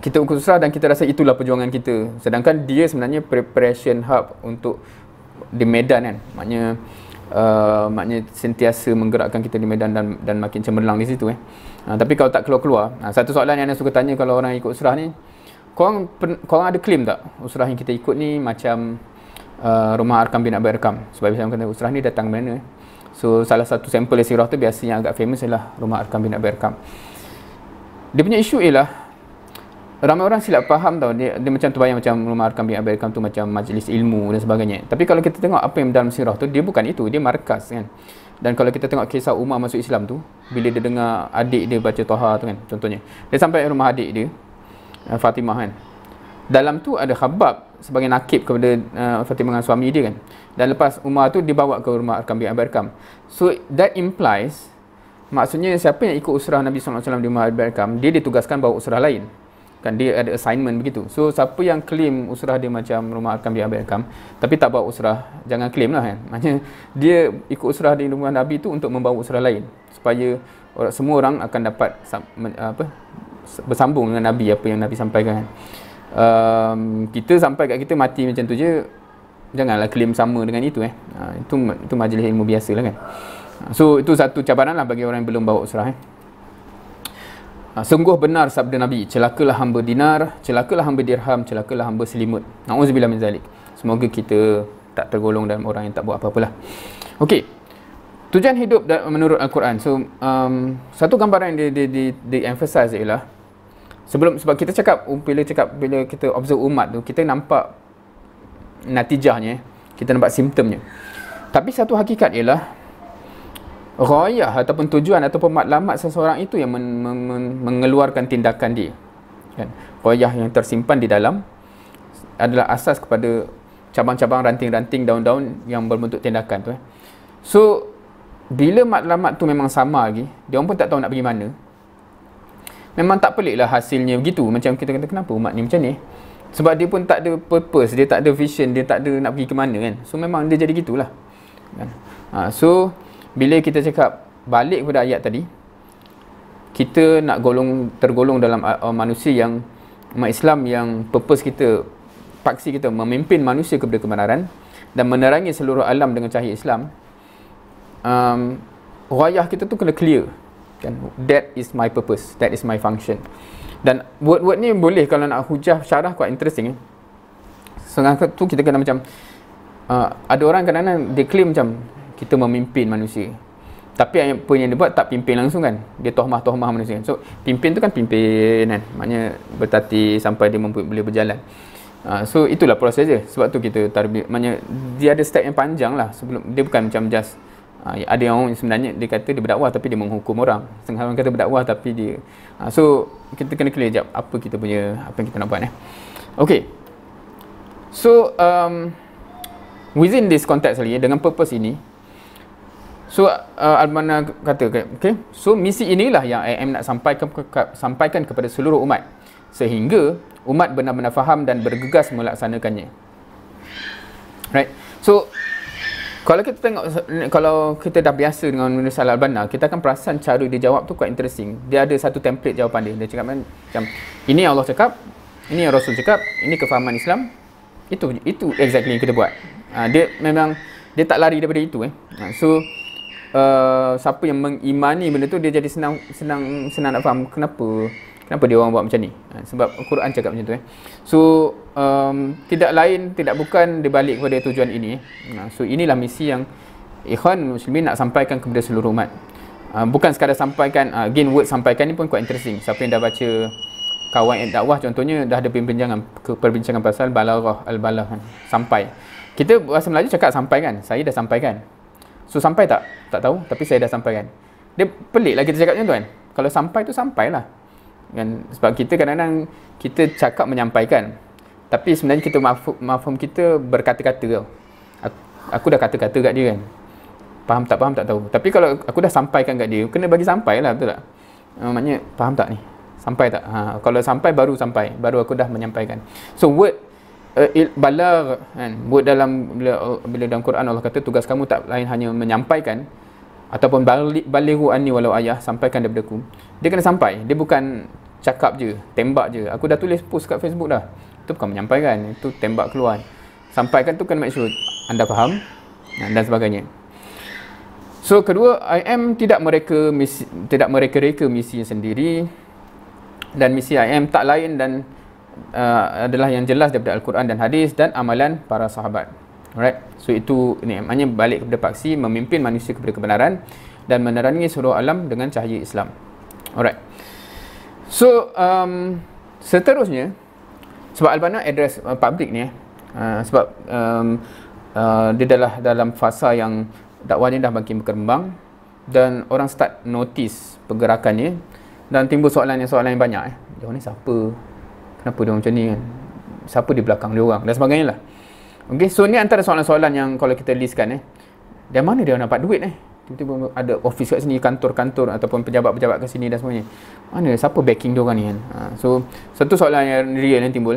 kita ukur susah dan kita rasa itulah perjuangan kita sedangkan dia sebenarnya preparation hub untuk di medan kan maknanya uh, maknanya sentiasa menggerakkan kita di medan dan dan makin cemerlang di situ eh Ha, tapi kalau tak keluar-keluar, ha, satu soalan yang saya suka tanya kalau orang ikut usrah ni, korang, pen, korang ada claim tak usrah yang kita ikut ni macam uh, rumah Arkam bin Abi Arkam? Sebab saya kata usrah ni datang mana? So, salah satu sampel sirah tu biasanya agak famous ialah rumah Arkam bin Abi Arkam. Dia punya isu ialah, ramai orang silap faham tau dia, dia macam terbayang macam rumah Arkam bin Abi Arkam tu macam majlis ilmu dan sebagainya. Tapi kalau kita tengok apa yang dalam sirah tu, dia bukan itu, dia markas kan dan kalau kita tengok kisah Umar masuk Islam tu bila dia dengar adik dia baca Toha tu kan contohnya dia sampai rumah adik dia eh, Fatimah kan dalam tu ada khabab sebagai nakib kepada uh, Fatimah dengan suami dia kan dan lepas Umar tu dibawa ke rumah Arkam bin Abi Arkam so that implies maksudnya siapa yang ikut usrah Nabi SAW di rumah Abi dia ditugaskan bawa usrah lain kan dia ada assignment begitu so siapa yang claim usrah dia macam rumah akan biar ambil akam tapi tak bawa usrah jangan claim lah kan maknanya dia ikut usrah di rumah Nabi tu untuk membawa usrah lain supaya orang, semua orang akan dapat apa bersambung dengan Nabi apa yang Nabi sampaikan um, kita sampai kat kita mati macam tu je janganlah claim sama dengan itu eh ha, itu itu majlis ilmu biasa lah kan so itu satu cabaran lah bagi orang yang belum bawa usrah eh. Ha, sungguh benar sabda Nabi, celakalah hamba dinar, celakalah hamba dirham, celakalah hamba selimut. Nauzubillah min zalik. Semoga kita tak tergolong dalam orang yang tak buat apa-apalah. Okey. Tujuan hidup menurut Al-Quran. So, um, satu gambaran yang di, di, di, di emphasize ialah sebelum sebab kita cakap um, bila cakap bila kita observe umat tu kita nampak natijahnya kita nampak simptomnya tapi satu hakikat ialah Royah ataupun tujuan ataupun matlamat seseorang itu yang men- men- men- mengeluarkan tindakan dia. Kan? Royah yang tersimpan di dalam adalah asas kepada cabang-cabang ranting-ranting daun-daun yang berbentuk tindakan tu. Eh. So, bila matlamat tu memang sama lagi, dia pun tak tahu nak pergi mana. Memang tak pelik lah hasilnya begitu. Macam kita kata, kenapa umat ni macam ni? Sebab dia pun tak ada purpose, dia tak ada vision, dia tak ada nak pergi ke mana kan. So, memang dia jadi gitulah. Kan? Ha, so, bila kita cakap balik kepada ayat tadi kita nak golong tergolong dalam uh, uh, manusia yang umat Islam yang purpose kita paksi kita memimpin manusia kepada kebenaran dan menerangi seluruh alam dengan cahaya Islam um, rayah kita tu kena clear kan? that is my purpose that is my function dan word-word ni boleh kalau nak hujah syarah quite interesting eh? so, tu kita kena macam uh, ada orang kadang-kadang dia claim macam kita memimpin manusia tapi apa yang dia buat tak pimpin langsung kan dia tohmah-tohmah manusia kan? so pimpin tu kan pimpin kan maknanya bertati sampai dia mampu, boleh berjalan uh, so itulah proses dia sebab tu kita tarbi maknanya dia ada step yang panjang lah sebelum dia bukan macam just uh, ada yang sebenarnya dia kata dia berdakwah tapi dia menghukum orang setengah orang kata berdakwah tapi dia uh, so kita kena clear jap apa kita punya apa yang kita nak buat eh Okay so um, within this context lagi dengan purpose ini So uh, al kata okay. So misi inilah yang AM nak sampaikan, ke, ke, sampaikan kepada seluruh umat Sehingga umat benar-benar faham dan bergegas melaksanakannya Right So kalau kita tengok kalau kita dah biasa dengan Nusa Al Albana, kita akan perasan cara dia jawab tu quite interesting. Dia ada satu template jawapan dia. Dia cakap macam ini yang Allah cakap, ini yang Rasul cakap, ini kefahaman Islam. Itu itu exactly yang kita buat. Uh, dia memang dia tak lari daripada itu eh. Ah, so Eh, siapa yang mengimani benda tu dia jadi senang senang senang nak faham kenapa kenapa dia orang buat macam ni ha, sebab Quran cakap macam tu eh so um, tidak lain tidak bukan dibalik kepada tujuan ini ha, so inilah misi yang ikhwan muslimin nak sampaikan kepada seluruh umat ha, bukan sekadar sampaikan uh, again word sampaikan ni pun quite interesting siapa yang dah baca kawan yang dakwah contohnya dah ada perbincangan perbincangan pasal balaghah al-balaghah kan, sampai kita bahasa Melayu cakap sampai kan saya dah sampaikan So sampai tak? Tak tahu tapi saya dah sampai kan. Dia peliklah kita cakap macam tu kan. Kalau sampai tu sampailah. Kan sebab kita kadang-kadang kita cakap menyampaikan. Tapi sebenarnya kita mafhum kita berkata-kata tau. Aku, aku dah kata-kata kat dia kan. Faham tak faham tak tahu. Tapi kalau aku dah sampaikan kat dia, kena bagi sampailah betul tak? Uh, maknanya faham tak ni? Sampai tak? Ha, kalau sampai baru sampai. Baru aku dah menyampaikan. So word Eh, il balagh kan buat dalam bila, bila dalam Quran Allah kata tugas kamu tak lain hanya menyampaikan ataupun balik balighu anni walau ayah sampaikan daripada aku dia kena sampai dia bukan cakap je tembak je aku dah tulis post kat Facebook dah tu bukan menyampaikan itu tembak keluar sampaikan tu kena make sure anda faham dan sebagainya so kedua I am tidak mereka misi, tidak mereka-reka misi sendiri dan misi IM tak lain dan uh, adalah yang jelas daripada Al-Quran dan hadis dan amalan para sahabat. Alright. So itu ni maknanya balik kepada paksi memimpin manusia kepada kebenaran dan menerangi seluruh alam dengan cahaya Islam. Alright. So um, seterusnya sebab Albana address uh, public ni eh, uh, sebab um, uh, dia adalah dalam fasa yang dakwahnya dah makin berkembang dan orang start notice pergerakannya dan timbul soalan-soalan yang yang banyak eh. Dia ni siapa? kenapa dia macam ni kan siapa di belakang dia orang dan sebagainya lah okay, so ni antara soalan-soalan yang kalau kita listkan eh dan mana dia nak dapat duit eh tiba-tiba ada office kat sini kantor-kantor ataupun pejabat-pejabat kat sini dan sebagainya mana siapa backing dia orang ni kan ha, so satu soalan yang real yang timbul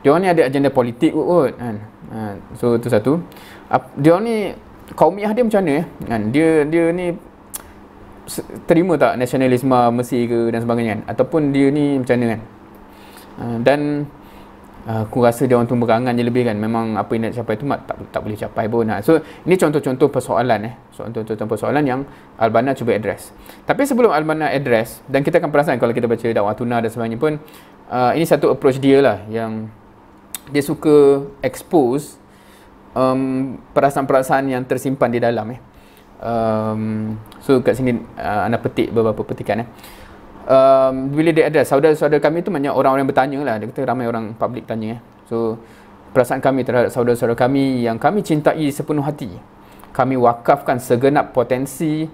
dia orang ni ada agenda politik kot kan ha, so tu satu dia orang ni kaumiah dia macam mana eh kan dia dia ni terima tak nasionalisme Mesir ke dan sebagainya kan ataupun dia ni macam mana kan Ah, dan ah, aku rasa dia orang tu berangan je lebih kan memang apa yang nak capai tu tak, tak, tak boleh capai pun ah, so ini contoh-contoh persoalan eh contoh-contoh persoalan yang Albana cuba address tapi sebelum Albana address dan kita akan perasan kalau kita baca dakwah tuna dan sebagainya pun uh, ini satu approach dia lah yang dia suka expose um, perasaan-perasaan yang tersimpan di dalam eh um, so kat sini uh, anda petik beberapa petikan eh um, bila dia ada saudara-saudara kami tu banyak orang-orang yang bertanya lah dia kata ramai orang publik tanya eh. so perasaan kami terhadap saudara-saudara kami yang kami cintai sepenuh hati kami wakafkan segenap potensi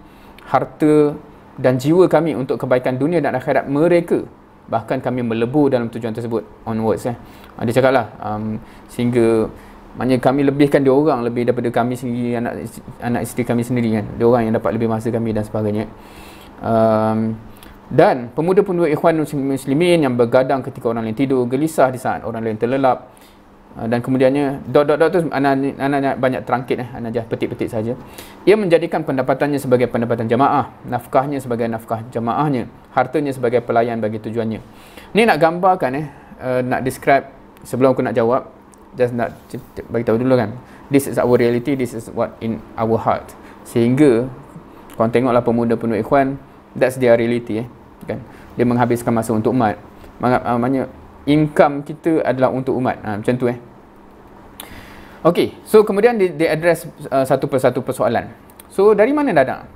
harta dan jiwa kami untuk kebaikan dunia dan akhirat mereka bahkan kami melebur dalam tujuan tersebut onwards eh. Ha, dia cakap lah um, sehingga Maknanya kami lebihkan dia orang lebih daripada kami sendiri anak anak isteri kami sendiri kan. Dia orang yang dapat lebih masa kami dan sebagainya. Eh. Um, dan pemuda-pemuda ikhwan muslimin yang bergadang ketika orang lain tidur, gelisah di saat orang lain terlelap. Ah, dan kemudiannya, dot-dot-dot tu anak-anak banyak terangkit, eh. Ana jah petik-petik saja. Ia menjadikan pendapatannya sebagai pendapatan jamaah, nafkahnya sebagai nafkah jamaahnya, hartanya sebagai pelayan bagi tujuannya. Ni nak gambarkan, eh, eh nak describe sebelum aku nak jawab, just nak bagi tahu dulu kan. This is our reality, this is what in our heart. Sehingga, kau tengoklah pemuda penuh ikhwan, that's their reality. Eh kan dia menghabiskan masa untuk umat ah, maknanya income kita adalah untuk umat ha, macam tu eh Okay, so kemudian dia, dia address uh, satu persatu persoalan. So, dari mana datang?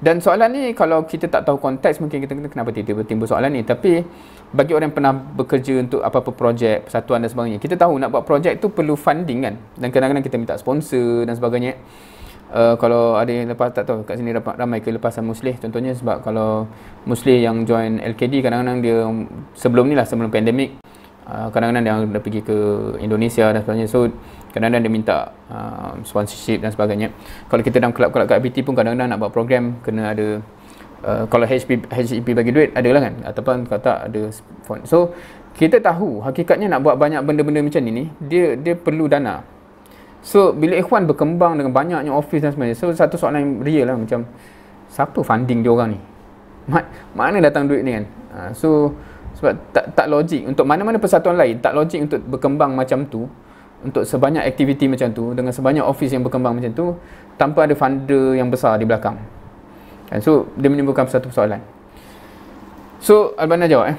Dan soalan ni kalau kita tak tahu konteks mungkin kita kena kenapa tiba-tiba timbul soalan ni. Tapi bagi orang yang pernah bekerja untuk apa-apa projek, persatuan dan sebagainya. Kita tahu nak buat projek tu perlu funding kan. Dan kadang-kadang kita minta sponsor dan sebagainya uh, kalau ada yang lepas tak tahu kat sini dapat ramai ke lepasan muslih contohnya sebab kalau Muslim yang join LKD kadang-kadang dia sebelum ni lah sebelum pandemik uh, kadang-kadang dia dah pergi ke Indonesia dan sebagainya so kadang-kadang dia minta uh, sponsorship dan sebagainya kalau kita dalam kelab-kelab kat BT pun kadang-kadang nak buat program kena ada uh, kalau HP, HP bagi duit ada lah kan ataupun kalau tak ada so kita tahu hakikatnya nak buat banyak benda-benda macam ni ni dia dia perlu dana So bila ikhwan berkembang dengan banyaknya office dan sebagainya. So satu soalan yang real lah macam siapa funding dia orang ni? mana datang duit ni kan? Ha, so sebab tak tak logik untuk mana-mana persatuan lain tak logik untuk berkembang macam tu untuk sebanyak aktiviti macam tu dengan sebanyak office yang berkembang macam tu tanpa ada funder yang besar di belakang. Kan so dia menimbulkan satu persoalan. So Albana jawab eh.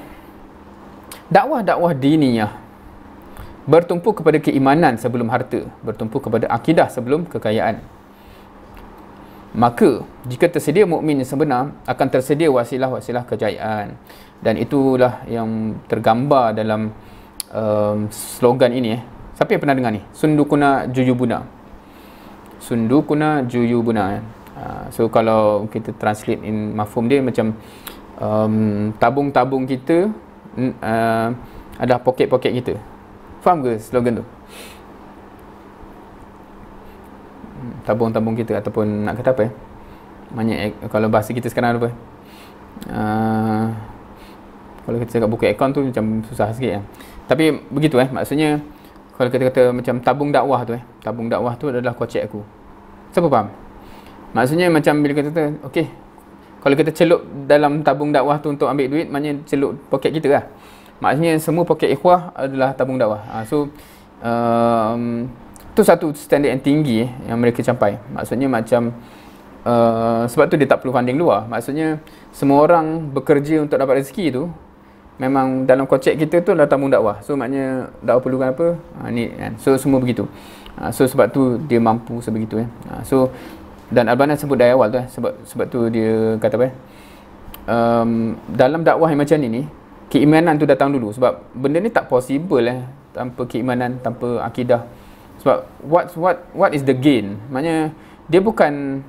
Dakwah-dakwah diniyah bertumpu kepada keimanan sebelum harta, bertumpu kepada akidah sebelum kekayaan. Maka jika tersedia mukmin yang sebenar akan tersedia wasilah-wasilah kejayaan dan itulah yang tergambar dalam um, slogan ini eh. Siapa yang pernah dengar ni? Sundukuna juyubuna. Sundukuna juyubuna. Eh. Ha, so kalau kita translate in mafum dia macam um, tabung-tabung kita mm, uh, ada poket-poket kita. Faham ke slogan tu? Hmm, tabung-tabung kita ataupun nak kata apa eh? Banyak eh, kalau bahasa kita sekarang apa? Uh, kalau kita cakap buka akaun tu macam susah sikit eh? Tapi begitu eh, maksudnya kalau kita kata macam tabung dakwah tu eh, tabung dakwah tu adalah kocek aku. Siapa faham? Maksudnya macam bila kita kata, okey, kalau kita celup dalam tabung dakwah tu untuk ambil duit, maknanya celup poket kita lah maksudnya semua poket ikhwah adalah tabung dakwah ha, so um, tu satu standard yang tinggi eh, yang mereka capai maksudnya macam uh, sebab tu dia tak perlu funding luar maksudnya semua orang bekerja untuk dapat rezeki tu memang dalam konsep kita tu adalah tabung dakwah so maknanya dakwah perlukan apa ha, ni kan so semua begitu ha, so sebab tu dia mampu sebegitu eh. Ha, so dan Albanan sebut dari awal tu eh. sebab sebab tu dia kata apa eh? um, dalam dakwah yang macam ni ni keimanan tu datang dulu sebab benda ni tak possible eh tanpa keimanan tanpa akidah sebab what what what is the gain maknanya dia bukan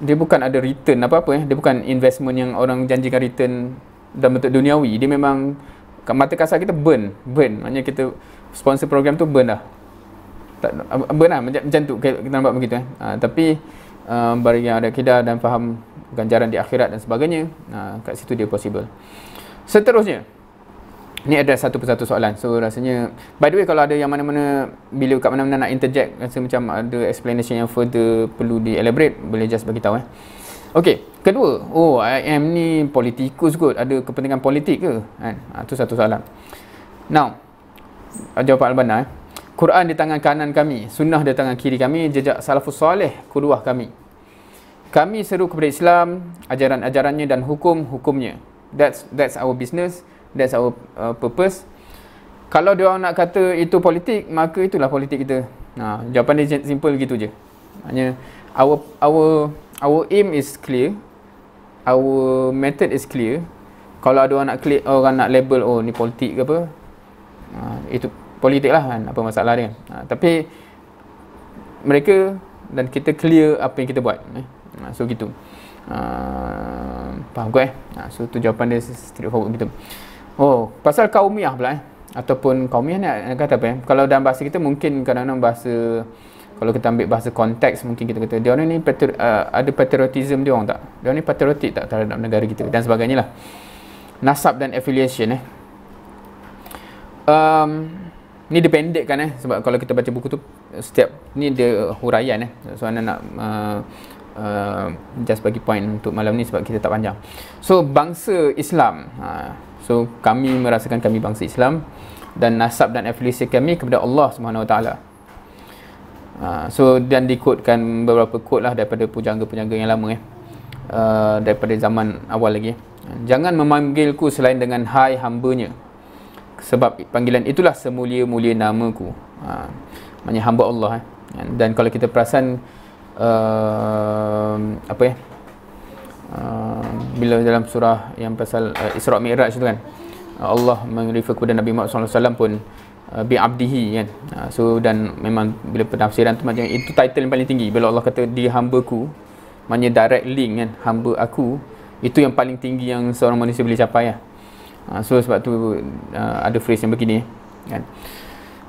dia bukan ada return apa-apa eh dia bukan investment yang orang janjikan return dalam bentuk duniawi dia memang mata kasar kita burn burn maknanya kita sponsor program tu burn dah tak burn lah macam, macam tu kita nampak begitu eh uh, tapi um, bagi yang ada akidah dan faham ganjaran di akhirat dan sebagainya uh, kat situ dia possible seterusnya ni ada satu persatu soalan so rasanya by the way kalau ada yang mana-mana bila kat mana-mana nak interject rasa macam ada explanation yang further perlu di elaborate boleh just bagi tahu eh Okey, kedua, oh IM ni politikus kot, ada kepentingan politik ke? Kan? Ha, tu satu soalan. Now, jawapan al eh. Quran di tangan kanan kami, sunnah di tangan kiri kami, jejak salafus soleh, kuduah kami. Kami seru kepada Islam, ajaran-ajarannya dan hukum-hukumnya. That's that's our business, that's our uh, purpose. Kalau dia orang nak kata itu politik, maka itulah politik kita. Ha, jawapan dia simple gitu je. Hanya our our our aim is clear. Our method is clear. Kalau ada orang nak klik, orang nak label oh ni politik ke apa? Ha, itu politik lah kan apa masalah dia kan. Ha, tapi mereka dan kita clear apa yang kita buat. Eh? ha, so gitu uh, faham ke eh ha, so tu jawapan dia straightforward gitu oh pasal kaumiah pula eh ataupun kaumiah ni nak kata apa eh kalau dalam bahasa kita mungkin kadang-kadang bahasa kalau kita ambil bahasa konteks mungkin kita kata dia orang ni patri- uh, ada patriotism dia orang tak dia orang ni patriotik tak terhadap negara kita dan sebagainya lah nasab dan affiliation eh um, ni dipendekkan eh sebab kalau kita baca buku tu setiap ni dia huraian eh so anda nak uh, Uh, just bagi point untuk malam ni sebab kita tak panjang. So bangsa Islam. Uh, so kami merasakan kami bangsa Islam dan nasab dan afiliasi kami kepada Allah Swt. Wa ha, so dan dikodkan beberapa kod lah daripada pujangga-pujangga yang lama eh. Uh, daripada zaman awal lagi Jangan memanggilku selain dengan Hai hambanya Sebab panggilan itulah semulia-mulia namaku uh, Maksudnya hamba Allah eh. Dan kalau kita perasan uh, apa ya uh, bila dalam surah yang pasal uh, Isra Mi'raj tu kan Allah mengrefer kepada Nabi Muhammad sallallahu alaihi pun uh, eh, bi abdihi kan uh, so dan memang bila penafsiran tu macam itu title yang paling tinggi bila Allah kata di hamba-ku maknanya direct link kan hamba aku itu yang paling tinggi yang seorang manusia boleh capai ya. Uh, so sebab tu uh, ada phrase yang begini kan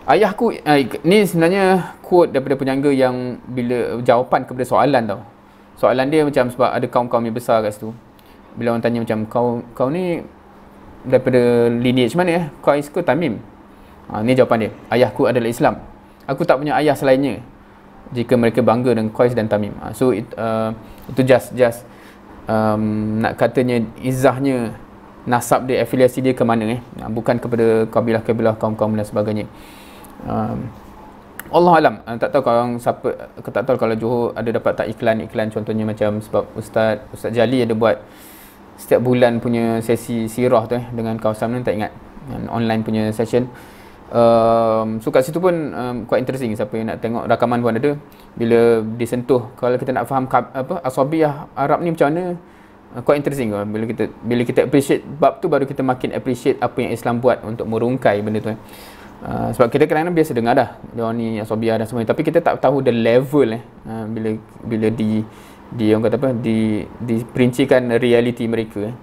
Ayahku eh, ni sebenarnya quote daripada penyangga yang bila jawapan kepada soalan tau. Soalan dia macam sebab ada kaum-kaum yang besar kat situ. Bila orang tanya macam kau kau ni daripada lineage mana ya? kau ke Tamim? Ha, ni jawapan dia. Ayahku adalah Islam. Aku tak punya ayah selainnya. Jika mereka bangga dengan Qais dan Tamim. Ha, so it, uh, itu just just um, nak katanya izahnya nasab dia afiliasi dia ke mana eh ha, bukan kepada kabilah-kabilah kaum-kaum dan sebagainya um, Allah alam uh, tak tahu kalau siapa aku tak tahu kalau Johor ada dapat tak iklan-iklan contohnya macam sebab ustaz ustaz Jali ada buat setiap bulan punya sesi sirah tu eh, dengan kawasan ni tak ingat dan online punya session um, so kat situ pun um, quite interesting siapa yang nak tengok rakaman pun ada bila disentuh kalau kita nak faham apa asabiah Arab ni macam mana uh, quite interesting kan? bila kita bila kita appreciate bab tu baru kita makin appreciate apa yang Islam buat untuk merungkai benda tu eh. Ah, sebab kita kadang biasa dengar dah dia ni asobia dan semua tapi kita tak tahu the level eh uh, bila bila di di orang kata apa di perincikan reality mereka eh.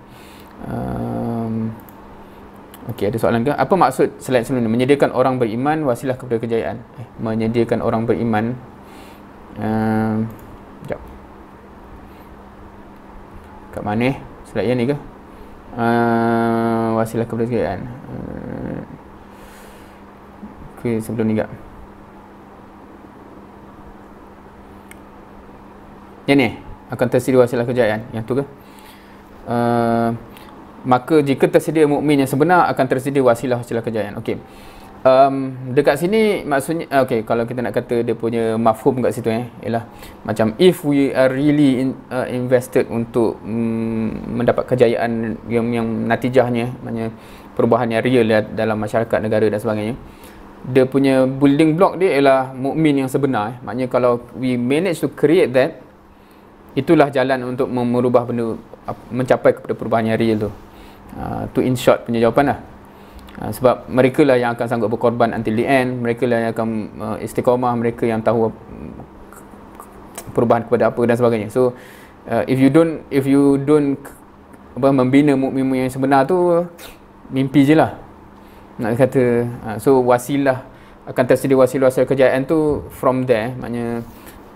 um, Okey ada soalan ke? Apa maksud slide sebelum ni? Menyediakan orang beriman wasilah kepada kejayaan. Eh, menyediakan orang beriman. Uh, um, jap. Kat mana? Eh? Slide yang ni ke? Uh, wasilah kepada kejayaan ke sebelum ni gap. Yang ni akan tersedia wasilah kejap kan? Yang tu ke? Uh, maka jika tersedia mukmin yang sebenar akan tersedia wasilah-wasilah kejayaan. Okey. Um, dekat sini maksudnya eh, okey kalau kita nak kata dia punya mafhum dekat situ eh ialah macam if we are really in, uh, invested untuk mm, mendapat kejayaan yang yang natijahnya maknanya perubahan yang real dalam masyarakat negara dan sebagainya dia punya building block dia ialah mukmin yang sebenar. Eh. Maknanya kalau we manage to create that, itulah jalan untuk merubah benda mencapai kepada perubahan yang real tu. Uh, tu in short punya jawapan lah. Uh, sebab mereka lah yang akan sanggup berkorban until the end. Mereka lah yang akan uh, istiqamah. Mereka yang tahu perubahan kepada apa dan sebagainya. So, uh, if you don't if you don't apa, membina mukmin yang sebenar tu, mimpi je lah nak kata ah, so wasilah akan tersedia wasilah wasilah kejayaan tu from there maknanya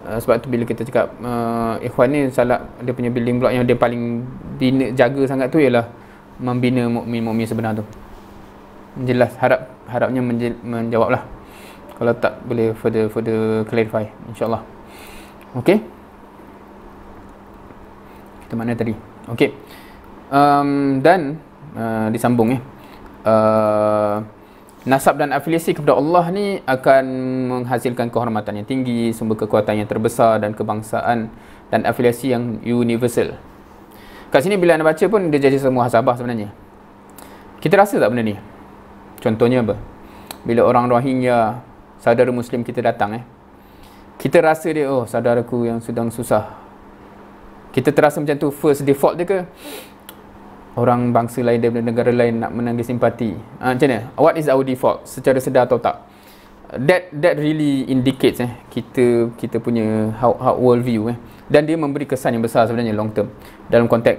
uh, sebab tu bila kita cakap uh, ikhwan ni salah dia punya building block yang dia paling bina, jaga sangat tu ialah membina mukmin-mukmin sebenar tu jelas harap harapnya menjel, lah. kalau tak boleh further further clarify insyaallah okey kita mana tadi okey um, dan uh, disambung ya Uh, nasab dan afiliasi kepada Allah ni akan menghasilkan kehormatan yang tinggi, sumber kekuatan yang terbesar dan kebangsaan dan afiliasi yang universal. Kat sini bila anda baca pun dia jadi semua hasabah sebenarnya. Kita rasa tak benda ni? Contohnya apa? Bila orang Rohingya, saudara Muslim kita datang eh. Kita rasa dia, oh saudaraku yang sedang susah. Kita terasa macam tu first default dia ke? orang bangsa lain daripada negara lain nak menangis simpati uh, macam mana what is our default secara sedar atau tak that that really indicates eh kita kita punya how how world view eh dan dia memberi kesan yang besar sebenarnya long term dalam konteks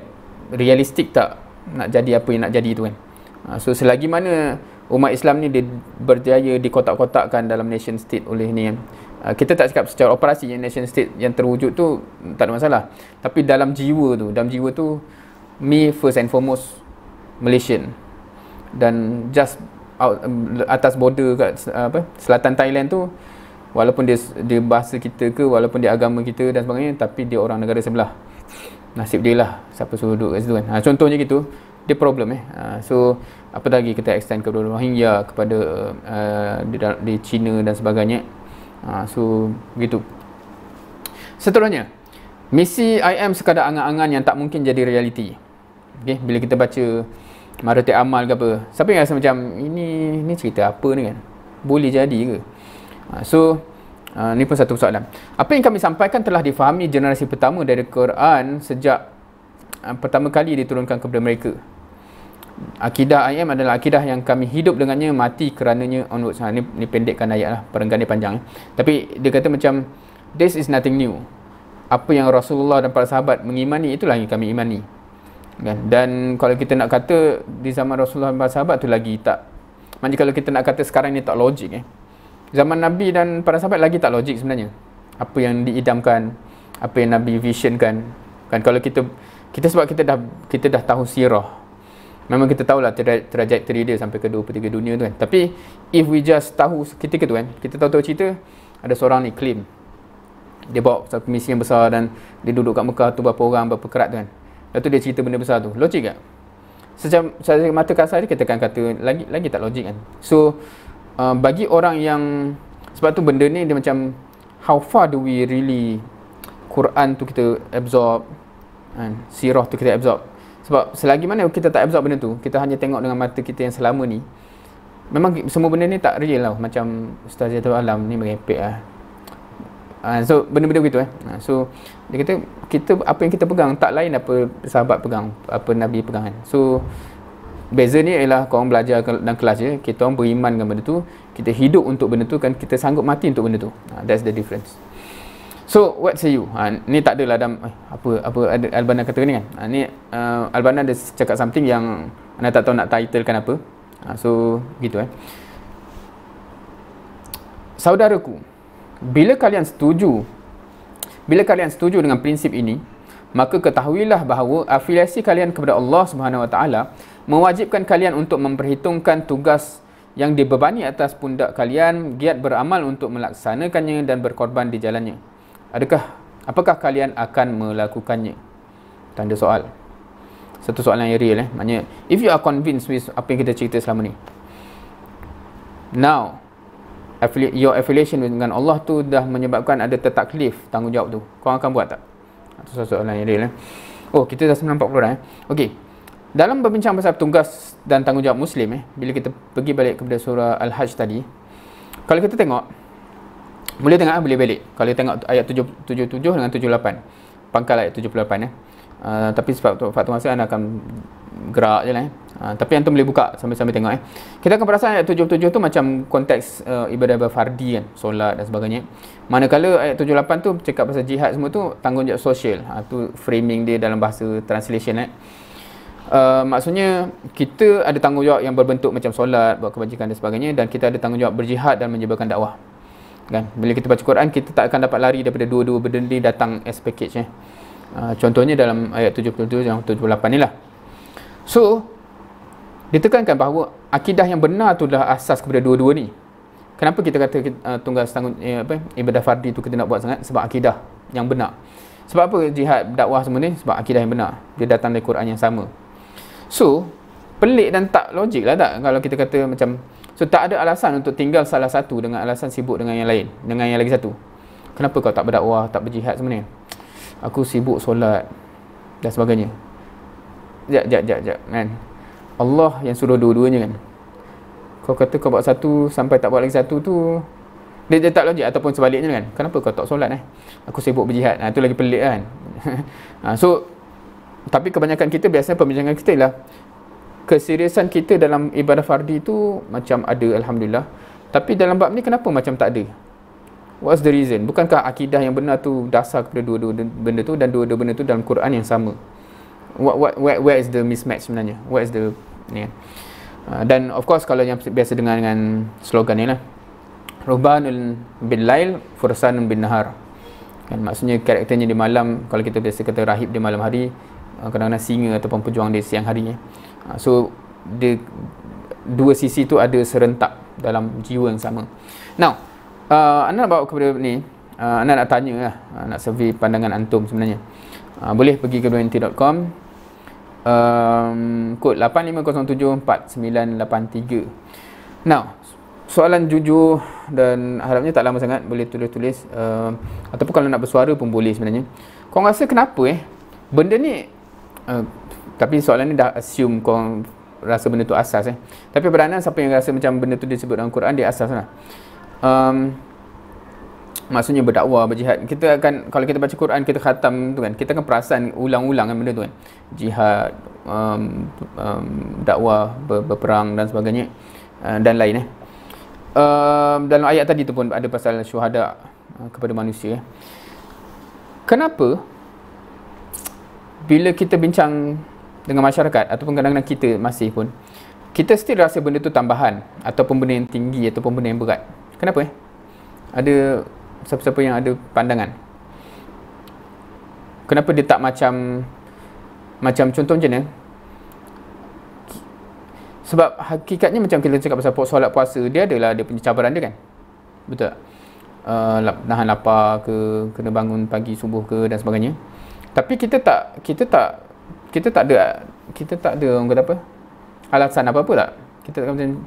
realistik tak nak jadi apa yang nak jadi tu kan uh, so selagi mana umat Islam ni dia berjaya kotak kotakkan dalam nation state oleh ni kan ah, kita tak cakap secara operasi yang nation state yang terwujud tu tak ada masalah tapi dalam jiwa tu dalam jiwa tu me first and foremost Malaysian dan just out, um, atas border kat apa selatan Thailand tu walaupun dia dia bahasa kita ke walaupun dia agama kita dan sebagainya tapi dia orang negara sebelah nasib dia lah siapa suruh duduk kat situ kan ha, contohnya gitu dia problem eh ha, so apa lagi kita extend kepada Rohingya kepada uh, di, di China dan sebagainya ha, so begitu seterusnya misi IM sekadar angan-angan yang tak mungkin jadi realiti okay? bila kita baca maratik amal ke apa siapa yang rasa macam ini ni cerita apa ni kan boleh jadi ke ah, so ah, ni pun satu persoalan apa yang kami sampaikan telah difahami generasi pertama dari Quran sejak ah, pertama kali diturunkan kepada mereka akidah IM adalah akidah yang kami hidup dengannya mati kerananya onwards ha, ni, ni pendekkan ayat lah perenggan dia panjang tapi dia kata macam this is nothing new apa yang Rasulullah dan para sahabat mengimani itulah yang kami imani kan? dan kalau kita nak kata di zaman Rasulullah dan sahabat tu lagi tak macam kalau kita nak kata sekarang ni tak logik eh zaman nabi dan para sahabat lagi tak logik sebenarnya apa yang diidamkan apa yang nabi visionkan kan kalau kita kita sebab kita dah kita dah tahu sirah memang kita tahulah trajectory dia sampai ke dua tiga dunia tu kan tapi if we just tahu ketika tu kan kita tahu-tahu cerita ada seorang ni claim dia bawa satu misi yang besar dan dia duduk kat Mekah tu berapa orang berapa kerat tu kan Lepas tu dia cerita benda besar tu. Logik tak? Secam, secara mata kasar je kita akan kata lagi lagi tak logik kan. So uh, bagi orang yang sebab tu benda ni dia macam how far do we really Quran tu kita absorb kan? sirah tu kita absorb. Sebab selagi mana kita tak absorb benda tu, kita hanya tengok dengan mata kita yang selama ni, memang semua benda ni tak real lah. Macam Ustaz Zaitul Alam ni merepek lah. Ah, so benda-benda begitu eh ah, so dia kata kita apa yang kita pegang tak lain apa sahabat pegang apa nabi pegang kan so beza ni ialah kau orang belajar dalam kelas je kita orang beriman dengan benda tu kita hidup untuk benda tu kan kita sanggup mati untuk benda tu ah, that's the difference So what say you? Ha, ni tak adalah dalam eh, apa apa Albana kata ni kan. Ha, ni uh, Albana ada cakap something yang anda tak tahu nak titlekan apa. Ha, so gitu eh. Saudaraku, bila kalian setuju bila kalian setuju dengan prinsip ini maka ketahuilah bahawa afiliasi kalian kepada Allah Subhanahu Wa Taala mewajibkan kalian untuk memperhitungkan tugas yang dibebani atas pundak kalian giat beramal untuk melaksanakannya dan berkorban di jalannya adakah apakah kalian akan melakukannya tanda soal satu soalan yang real eh maknanya if you are convinced with apa yang kita cerita selama ni now affiliate, your affiliation dengan Allah tu dah menyebabkan ada tertaklif tanggungjawab tu. Kau akan buat tak? Itu satu soalan yang real eh. Oh, kita dah 940 dah eh. Okey. Dalam berbincang pasal tugas dan tanggungjawab Muslim eh, bila kita pergi balik kepada surah Al-Hajj tadi, kalau kita tengok, boleh tengok, eh, boleh balik. Kalau kita tengok ayat 77 dengan 78, pangkal ayat 78 eh. Uh, tapi sebab faktor masa anda akan gerak je lah eh. Ah, tapi antum boleh buka sambil-sambil tengok eh. Kita akan perasan ayat 77 tu macam konteks uh, eh, ibadah-ibadah kan, solat dan sebagainya. Manakala ayat 78 tu cakap pasal jihad semua tu tanggungjawab sosial. Ha, tu framing dia dalam bahasa translation eh. Uh, maksudnya kita ada tanggungjawab yang berbentuk macam solat, buat kebajikan dan sebagainya dan kita ada tanggungjawab berjihad dan menyebabkan dakwah. Kan? Bila kita baca Quran kita tak akan dapat lari daripada dua-dua benda ni datang as package eh. Uh, contohnya dalam ayat 77 dan 78 ni lah. So, ditekankan bahawa akidah yang benar tu adalah asas kepada dua-dua ni kenapa kita kata uh, tunggal setanggung eh, apa ibadah fardi tu kita nak buat sangat sebab akidah yang benar sebab apa jihad dakwah semua ni sebab akidah yang benar dia datang dari Quran yang sama so pelik dan tak logik lah tak kalau kita kata macam so tak ada alasan untuk tinggal salah satu dengan alasan sibuk dengan yang lain dengan yang lagi satu kenapa kau tak berdakwah tak berjihad semua ni aku sibuk solat dan sebagainya jap jap jap jap Allah yang suruh dua-duanya kan Kau kata kau buat satu Sampai tak buat lagi satu tu Dia, dia tak logik Ataupun sebaliknya kan Kenapa kau tak solat eh Aku sibuk berjihad Itu ha, lagi pelik kan ha, So Tapi kebanyakan kita Biasanya pembincangan kita ialah Keseriusan kita dalam ibadah fardi tu Macam ada Alhamdulillah Tapi dalam bab ni kenapa macam tak ada What's the reason? Bukankah akidah yang benar tu dasar kepada dua-dua benda tu dan dua-dua benda tu dalam Quran yang sama? what what where, where is the mismatch sebenarnya what is the ni kan dan of course kalau yang biasa dengar dengan slogan ni lah Rubanul bin Lail Fursanun bin Nahar kan, Maksudnya karakternya di malam Kalau kita biasa kata rahib di malam hari uh, Kadang-kadang singa ataupun pejuang di siang harinya uh, eh. ah, So the, Dua sisi tu ada serentak Dalam jiwa yang sama Now uh, Anda nak bawa kepada ni uh, Anda nak tanya lah uh, Nak survey pandangan antum sebenarnya uh, Boleh pergi ke 20.com um, kod 85074983. Now, soalan jujur dan harapnya tak lama sangat boleh tulis-tulis uh, ataupun kalau nak bersuara pun boleh sebenarnya. Kau rasa kenapa eh benda ni uh, tapi soalan ni dah assume kau rasa benda tu asas eh. Tapi beranak siapa yang rasa macam benda tu disebut dalam Quran dia asas lah. Um, maksudnya berdakwah berjihad kita akan kalau kita baca Quran kita khatam tu kan kita akan perasan ulang-ulang kan benda tu kan jihad um, um dakwah ber, berperang dan sebagainya uh, dan lain eh um, dalam ayat tadi tu pun ada pasal syuhada uh, kepada manusia eh. kenapa bila kita bincang dengan masyarakat ataupun kadang-kadang kita masih pun kita still rasa benda tu tambahan ataupun benda yang tinggi ataupun benda yang berat kenapa eh ada siapa-siapa yang ada pandangan kenapa dia tak macam macam contoh macam ni sebab hakikatnya macam kita cakap pasal solat puasa dia adalah dia punya cabaran dia kan betul tak uh, nahan lapar ke kena bangun pagi subuh ke dan sebagainya tapi kita tak kita tak kita tak ada kita tak ada orang kata apa alasan apa-apa tak kita tak macam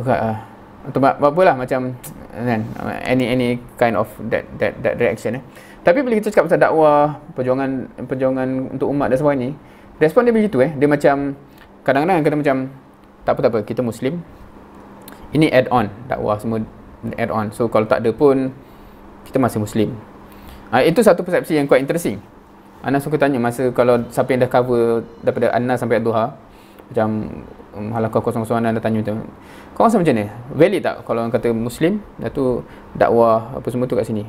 berat lah atau apa-apa lah macam kan any any kind of that that that reaction eh tapi bila kita cakap pasal dakwah perjuangan perjuangan untuk umat dan sebagainya respon dia begitu eh dia macam kadang-kadang kata macam tak apa tak apa kita muslim ini add on dakwah semua add on so kalau tak ada pun kita masih muslim ha, itu satu persepsi yang quite interesting Ana suka tanya masa kalau siapa yang dah cover daripada Anna sampai Duha macam um, halakah kosong kosongan Anna tanya macam kau rasa macam ni? Valid tak kalau orang kata Muslim? Lepas tu dakwah apa semua tu kat sini.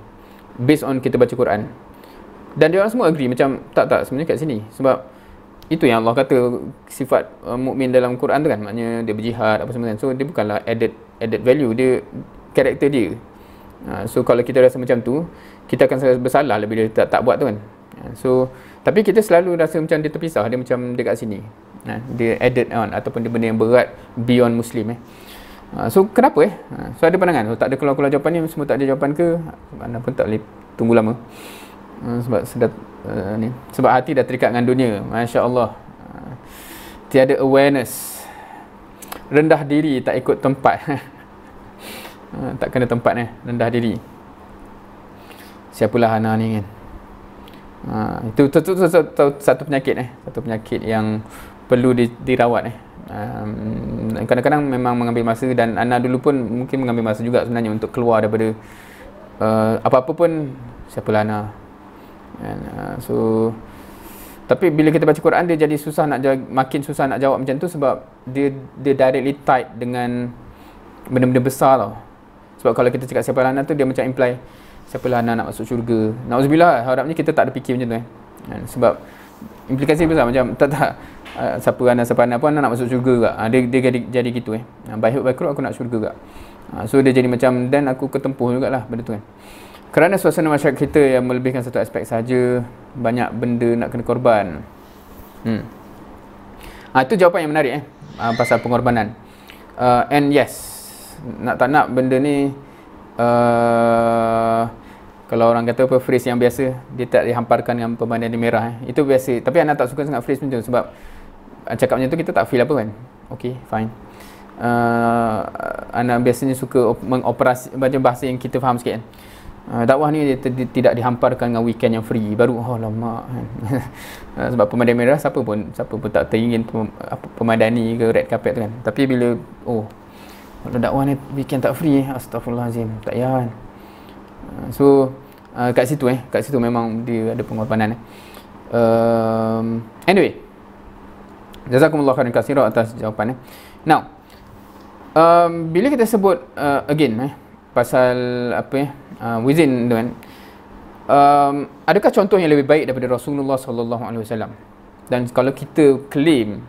Based on kita baca Quran. Dan dia orang semua agree macam tak tak sebenarnya kat sini. Sebab itu yang Allah kata sifat uh, mukmin dalam Quran tu kan. Maknanya dia berjihad apa semua kan. So dia bukanlah added added value. Dia karakter dia. Uh, so kalau kita rasa macam tu, kita akan rasa bersalah lebih dia tak, tak buat tu kan. Uh, so tapi kita selalu rasa macam dia terpisah. Dia macam dia kat sini. Uh, dia added on ataupun dia benda yang berat beyond Muslim eh. Ha, so kenapa eh? Ha, so ada pandangan. So oh, tak ada keluar-keluar jawapan ni semua tak ada jawapan ke? Mana pun tak boleh tunggu lama. Ha, sebab sedat uh, ni sebab hati dah terikat dengan dunia. Masya-Allah. Ha, tiada awareness. Rendah diri tak ikut tempat. ha, tak kena tempat eh. Rendah diri. Siapalah hana ni kan? Ha, itu, itu, itu, itu, itu, itu, satu penyakit eh. Satu penyakit yang perlu dirawat eh um, kadang-kadang memang mengambil masa dan Ana dulu pun mungkin mengambil masa juga sebenarnya untuk keluar daripada uh, apa-apa pun siapalah Ana And, uh, so tapi bila kita baca Quran dia jadi susah nak jawab, makin susah nak jawab macam tu sebab dia dia directly tied dengan benda-benda besar tau sebab kalau kita cakap siapalah Ana tu dia macam imply siapalah Ana nak masuk syurga na'udzubillah harapnya kita tak ada fikir macam tu eh And, sebab implikasi besar macam tak tak Ah, siapa anak siapa anak pun anak masuk syurga juga ha, dia, dia jadi, jadi gitu eh ha, by hook by crook aku nak syurga juga ha, so dia jadi macam dan aku ketempuh jugalah benda tu kan kerana suasana masyarakat kita yang melebihkan satu aspek saja banyak benda nak kena korban hmm. ha, itu jawapan yang menarik eh ha, pasal pengorbanan uh, and yes nak tak nak benda ni uh, kalau orang kata apa phrase yang biasa dia tak dihamparkan dengan pemandian merah eh. itu biasa tapi anak tak suka sangat phrase macam tu sebab Ah, cakap macam tu kita tak feel apa kan okay fine uh, ah, anak biasanya suka mengoperasi macam bahasa yang kita faham sikit kan uh, dakwah ni dia tidak dihamparkan dengan weekend yang free baru oh lama kan? sebab pemadam merah siapa pun siapa pun tak teringin pem- apa, pemadani ke red carpet tu kan tapi bila oh kalau dakwah ni weekend tak free eh, astagfirullahalazim tak payah kan uh, so Uh, kat situ eh kat situ memang dia ada pengorbanan eh um, anyway Jazakumullah khairan kasira atas jawapan eh. Now um, Bila kita sebut uh, again eh, Pasal apa eh, uh, Within tu kan um, Adakah contoh yang lebih baik daripada Rasulullah SAW Dan kalau kita claim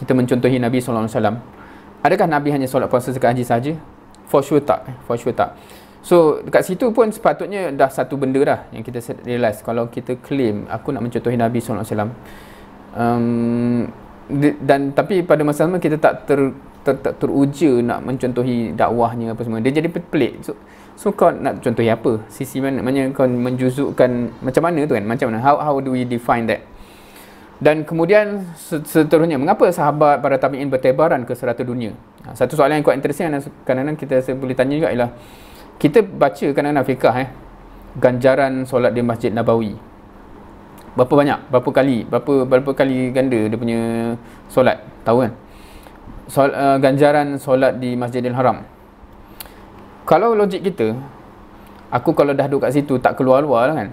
Kita mencontohi Nabi SAW Adakah Nabi hanya solat puasa zakat haji sahaja? For sure tak. Eh, for sure tak. So, dekat situ pun sepatutnya dah satu benda dah yang kita realise Kalau kita claim, aku nak mencontohi Nabi SAW um, dan tapi pada masa sama kita tak ter, ter, ter teruja nak mencontohi dakwahnya apa semua dia jadi pelik so, so kau nak contohi apa sisi mana maknanya kau menjuzukkan macam mana tu kan macam mana how how do we define that dan kemudian seterusnya mengapa sahabat para tabiin bertebaran ke serata dunia ha, satu soalan yang kuat interesting kadang-kadang kita boleh tanya juga ialah kita baca kadang-kadang fikah eh ganjaran solat di masjid Nabawi berapa banyak berapa kali berapa berapa kali ganda dia punya solat tahu kan Sol, uh, ganjaran solat di Masjidil Haram kalau logik kita aku kalau dah duduk kat situ tak keluar-luar lah kan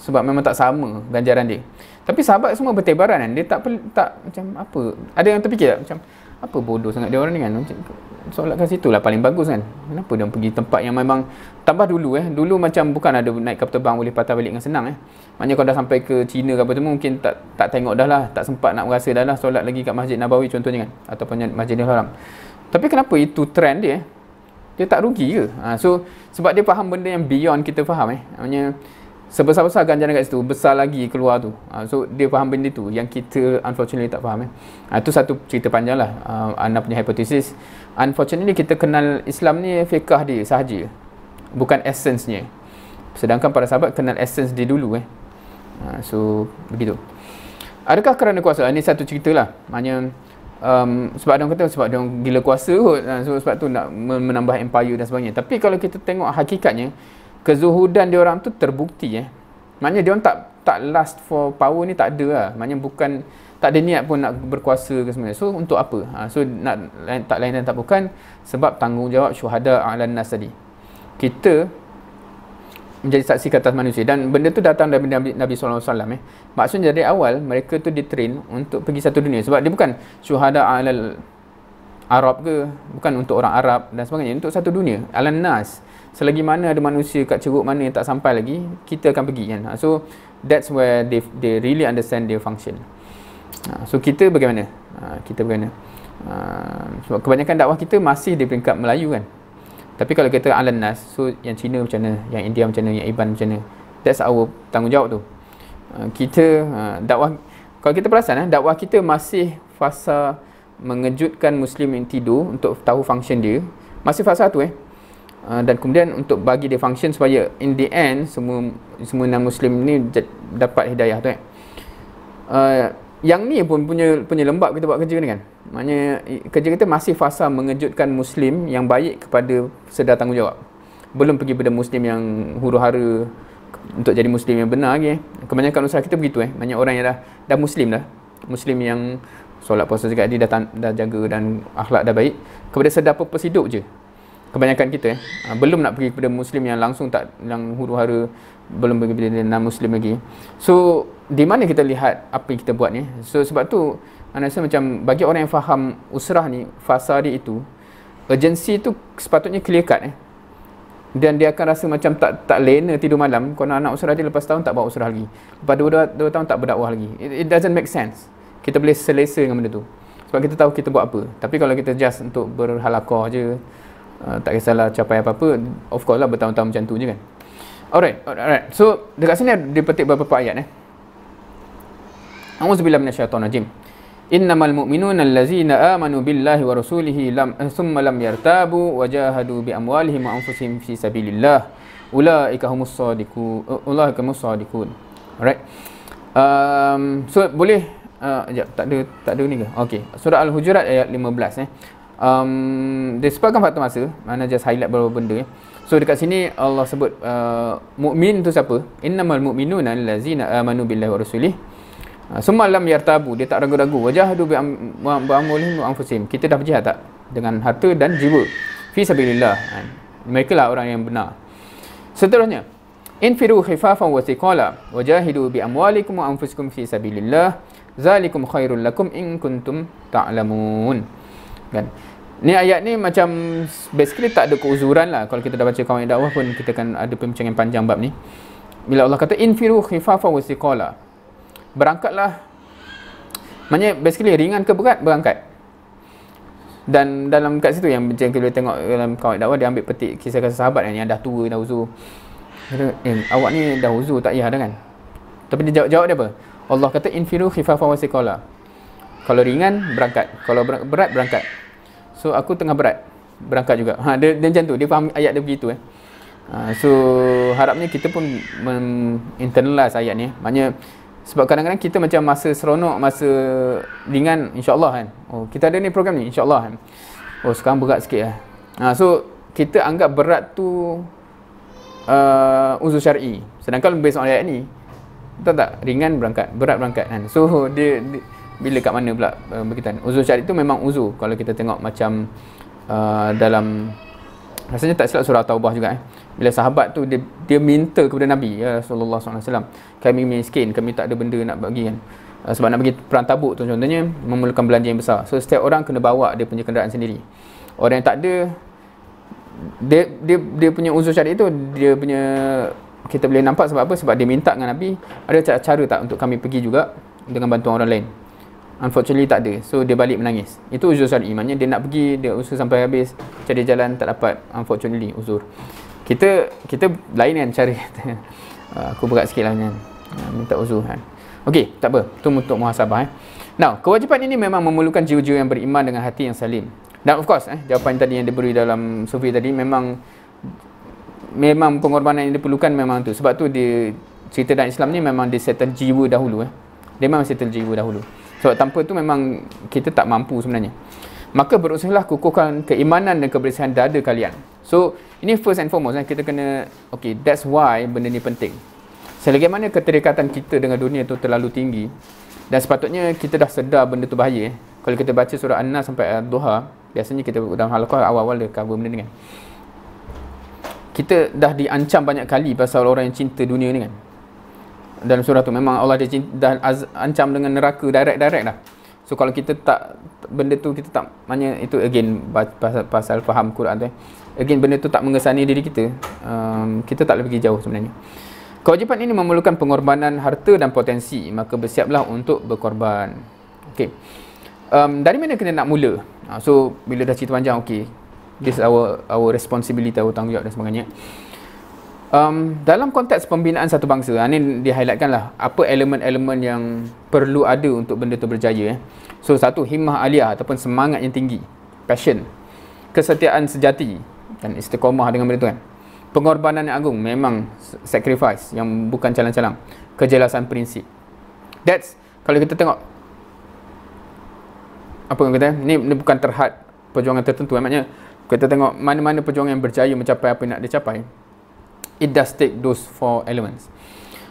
sebab memang tak sama ganjaran dia tapi sahabat semua bertebaran kan dia tak tak macam apa ada yang terfikir tak macam apa bodoh sangat dia orang ni kan solatkan situ lah paling bagus kan kenapa dia pergi tempat yang memang tambah dulu eh dulu macam bukan ada naik kapal terbang boleh patah balik dengan senang eh maknanya kau dah sampai ke China ke apa tu mungkin tak tak tengok dah lah tak sempat nak merasa dah lah solat lagi kat masjid Nabawi contohnya kan ataupun masjid yang haram tapi kenapa itu trend dia eh? dia tak rugi ke ha, so sebab dia faham benda yang beyond kita faham eh maknanya sebesar-besar ganjaran kat situ besar lagi keluar tu uh, so dia faham benda tu yang kita unfortunately tak faham eh. uh, tu satu cerita panjang lah uh, ah, anda punya hipotesis unfortunately kita kenal Islam ni fiqah dia sahaja bukan essence-nya sedangkan para sahabat kenal essence dia dulu eh. Uh, so begitu adakah kerana kuasa ini satu cerita lah maknanya um, sebab dia kata sebab dia gila kuasa kot so, sebab tu nak menambah empire dan sebagainya tapi kalau kita tengok hakikatnya kezuhudan dia orang tu terbukti eh. Maknanya dia orang tak tak last for power ni tak ada lah. Maknanya bukan tak ada niat pun nak berkuasa ke sebenarnya. So untuk apa? Ha, so nak tak lain dan tak bukan sebab tanggungjawab syuhada a'lan nas tadi. Kita menjadi saksi ke atas manusia dan benda tu datang dari Nabi, Nabi SAW eh. maksudnya dari awal mereka tu ditrain untuk pergi satu dunia sebab dia bukan syuhada alal Arab ke bukan untuk orang Arab dan sebagainya untuk satu dunia al nas selagi mana ada manusia kat ceruk mana yang tak sampai lagi kita akan pergi kan ha, so that's where they they really understand their function ha, so kita bagaimana ha, kita bagaimana sebab kebanyakan dakwah kita masih di peringkat Melayu kan tapi kalau kita alam nas so yang Cina macam mana yang India macam mana yang Iban macam mana that's our tanggungjawab tu kita dakwah kalau kita perasan eh, dakwah kita masih fasa mengejutkan muslim yang tidur untuk tahu function dia masih fasa tu eh Ah, dan kemudian untuk bagi dia function supaya in the end semua semua non muslim ni dapat hidayah tu Eh. Uh, yang ni pun punya punya lembab kita buat kerja ni kan. Maknanya kerja kita masih fasa mengejutkan muslim yang baik kepada sedar tanggungjawab. Belum pergi pada muslim yang huru-hara untuk jadi muslim yang benar lagi. Eh. Kebanyakan usaha kita begitu eh. Banyak orang yang dah dah muslim dah. Muslim yang solat puasa juga dia dah, dah jaga dan akhlak dah baik kepada sedar purpose hidup je kebanyakan kita eh, ah, belum nak pergi kepada muslim yang langsung tak yang huru-hara belum pergi kepada non muslim lagi so di mana kita lihat apa yang kita buat ni so sebab tu anda rasa macam bagi orang yang faham usrah ni fasa dia itu urgency tu sepatutnya clear cut eh dan dia akan rasa macam tak tak lena tidur malam kalau anak, -anak usrah dia lepas tahun tak bawa usrah lagi lepas dua, dua, dua tahun tak berdakwah lagi it, it doesn't make sense kita boleh selesa dengan benda tu sebab kita tahu kita buat apa tapi kalau kita just untuk berhalakor je Ah, tak kisahlah capai apa-apa of course lah bertahun-tahun macam tu je kan alright alright so dekat sini dia petik beberapa ayat eh auzubillahi minasyaitonir rajim innamal mu'minuna allazina amanu billahi wa rasulihi lam thumma eh, lam yartabu wa jahadu bi amwalihim wa anfusihim fi sabilillah ulaika humus sadiqu ulaika humus sadiqun alright um, so boleh uh, ah, jap tak ada tak ada ni ke okey surah al-hujurat ayat 15 eh um, disebabkan faktor masa mana just highlight beberapa benda ya. so dekat sini Allah sebut uh, mukmin tu siapa innamal mu'minuna allazina amanu billahi wa rasulih uh, Semua lam yartabu dia tak ragu-ragu wajah du bi mu angfusim. kita dah berjihad tak dengan harta dan jiwa fi sabillillah. Ha, mereka lah orang yang benar seterusnya infiru khifafan wa thiqala Wajah bi amwalikum angfusikum fi sabillillah. zalikum khairul lakum in kuntum ta'lamun kan ni ayat ni macam basically tak ada keuzuran lah kalau kita dah baca kawan dakwah pun kita kan ada pembincangan panjang bab ni bila Allah kata infiru khifafa wa siqala berangkatlah maknanya basically ringan ke berat berangkat dan dalam kat situ yang macam kita tengok dalam kawan dakwah dia ambil petik kisah kisah sahabat yang dah tua dah uzur kata, eh, awak ni dah uzur tak payah dah kan tapi dia jawab, jawab dia apa Allah kata infiru khifafa wa siqala kalau ringan berangkat kalau berat berangkat so aku tengah berat berangkat juga ha dia, dia macam tu dia faham ayat dia begitu eh ha, so harapnya kita pun internalize ayat ni Maksudnya sebab kadang-kadang kita macam masa seronok masa ringan insyaallah kan oh kita ada ni program ni insyaallah kan oh sekarang berat sikit eh ha, so kita anggap berat tu uh, uzur syar'i sedangkan based on ayat ni tak tak ringan berangkat berat berangkat kan so dia, dia bila kat mana pula uh, berkaitan uzur syarat itu memang uzur kalau kita tengok macam uh, dalam rasanya tak silap surah taubah juga eh bila sahabat tu dia, dia minta kepada nabi ya rasulullah SAW kami miskin kami tak ada benda nak bagi kan uh, sebab nak bagi perang tabuk tu contohnya memerlukan belanja yang besar so setiap orang kena bawa dia punya kenderaan sendiri orang yang tak ada dia dia dia punya uzur syarat itu dia punya kita boleh nampak sebab apa sebab dia minta dengan nabi ada cara-cara tak untuk kami pergi juga dengan bantuan orang lain unfortunately tak ada so dia balik menangis itu uzur syar'i maknanya dia nak pergi dia usul sampai habis cari jalan tak dapat unfortunately uzur kita kita lain kan cari ah, aku berat sikit lah kan ah, minta uzur kan ok tak apa tu untuk muhasabah eh. now kewajipan ini memang memerlukan jiwa-jiwa yang beriman dengan hati yang salim dan of course eh, jawapan tadi yang diberi dalam sufi tadi memang memang pengorbanan yang diperlukan memang tu sebab tu dia cerita dalam Islam ni memang dia settle jiwa dahulu eh. dia memang settle jiwa dahulu sebab tanpa tu memang kita tak mampu sebenarnya. Maka berusahalah kukuhkan keimanan dan kebersihan dada kalian. So, ini first and foremost. Eh, kita kena, okay, that's why benda ni penting. Selagi mana keterikatan kita dengan dunia tu terlalu tinggi dan sepatutnya kita dah sedar benda tu bahaya. Eh. Kalau kita baca surah An-Nas sampai Duha, biasanya kita dalam halakuah awal-awal dia cover benda ni kan. Kita dah diancam banyak kali pasal orang yang cinta dunia ni kan dalam surah tu memang Allah dah, dah az, ancam dengan neraka direct-direct lah. So kalau kita tak benda tu kita tak maknanya itu again pasal, pasal faham Quran tu. Eh. Again benda tu tak mengesani diri kita. Um, kita tak lebih jauh sebenarnya. Kewajipan ini memerlukan pengorbanan harta dan potensi, maka bersiaplah untuk berkorban. Okey. Um, dari mana kena nak mula? Ah, so bila dah cerita panjang okey. This our our responsibility, our tanggungjawab dan sebagainya um, dalam konteks pembinaan satu bangsa ini ah, di-highlightkanlah apa elemen-elemen yang perlu ada untuk benda itu berjaya eh. So satu himmah aliyah ataupun semangat yang tinggi, passion. Kesetiaan sejati dan istiqomah dengan benda tu kan. Pengorbanan yang agung memang sacrifice yang bukan calang-calang. Kejelasan prinsip. That's kalau kita tengok apa yang kita ni, ni bukan terhad perjuangan tertentu eh, maknanya kita tengok mana-mana perjuangan yang berjaya mencapai apa yang nak dicapai it does take those four elements.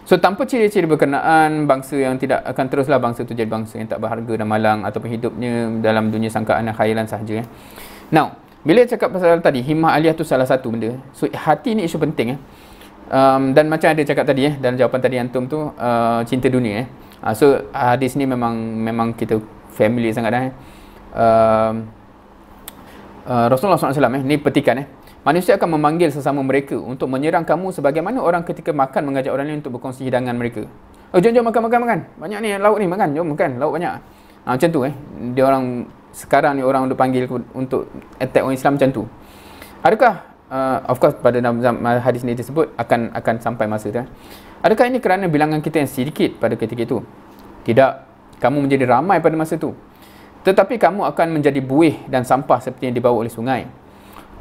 So tanpa ciri-ciri berkenaan bangsa yang tidak akan teruslah bangsa itu jadi bangsa yang tak berharga dan malang ataupun hidupnya dalam dunia sangkaan dan khayalan sahaja. Eh. Now, bila cakap pasal tadi, himah aliyah tu salah satu benda. So hati ni isu penting. Eh. Um, dan macam ada cakap tadi, eh, dalam jawapan tadi Antum tu, uh, cinta dunia. Eh. Uh, so hadis ni memang memang kita family sangat dah. Eh. Uh, uh, Rasulullah SAW, eh, ni petikan. Eh. Manusia akan memanggil sesama mereka untuk menyerang kamu sebagaimana orang ketika makan mengajak orang lain untuk berkongsi hidangan mereka. Oh, jom, jom, makan, makan, makan. Banyak ni, lauk ni, makan. Jom, makan, lauk banyak. Ha, macam tu eh. Dia orang, sekarang ni orang dipanggil untuk attack orang Islam macam tu. Adakah, uh, of course pada hadis ni disebut akan akan sampai masa tu. Eh? Adakah ini kerana bilangan kita yang sedikit pada ketika itu? Tidak. Kamu menjadi ramai pada masa tu. Tetapi kamu akan menjadi buih dan sampah seperti yang dibawa oleh sungai.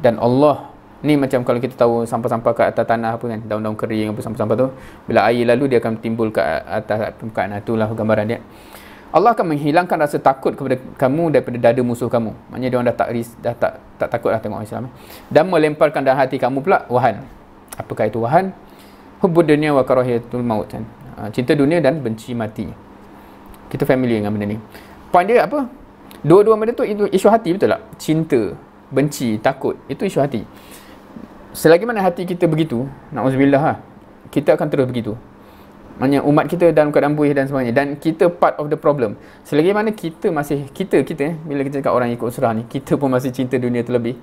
Dan Allah Ni macam kalau kita tahu sampah-sampah kat atas tanah apa kan, daun-daun kering apa sampah-sampah tu, bila air lalu dia akan timbul kat atas kat permukaan. Itulah gambaran dia. Allah akan menghilangkan rasa takut kepada kamu daripada dada musuh kamu. Maknanya dia orang dah tak ris, dah tak tak takutlah tengok Islam. Eh. Dan melemparkan dalam hati kamu pula wahan. Apakah itu wahan? Hubbud dunia wa karahiyatul maut kan. Ah, cinta dunia dan benci mati. Kita family dengan benda ni. Poin dia apa? Dua-dua benda tu itu isu hati betul tak? Cinta, benci, takut, itu isu hati selagi mana hati kita begitu, na'udzubillah lah, ha, kita akan terus begitu. Maksudnya umat kita dalam keadaan buih dan sebagainya. Dan kita part of the problem. Selagi mana kita masih, kita, kita, eh, bila kita cakap orang ikut surah ni, kita pun masih cinta dunia terlebih.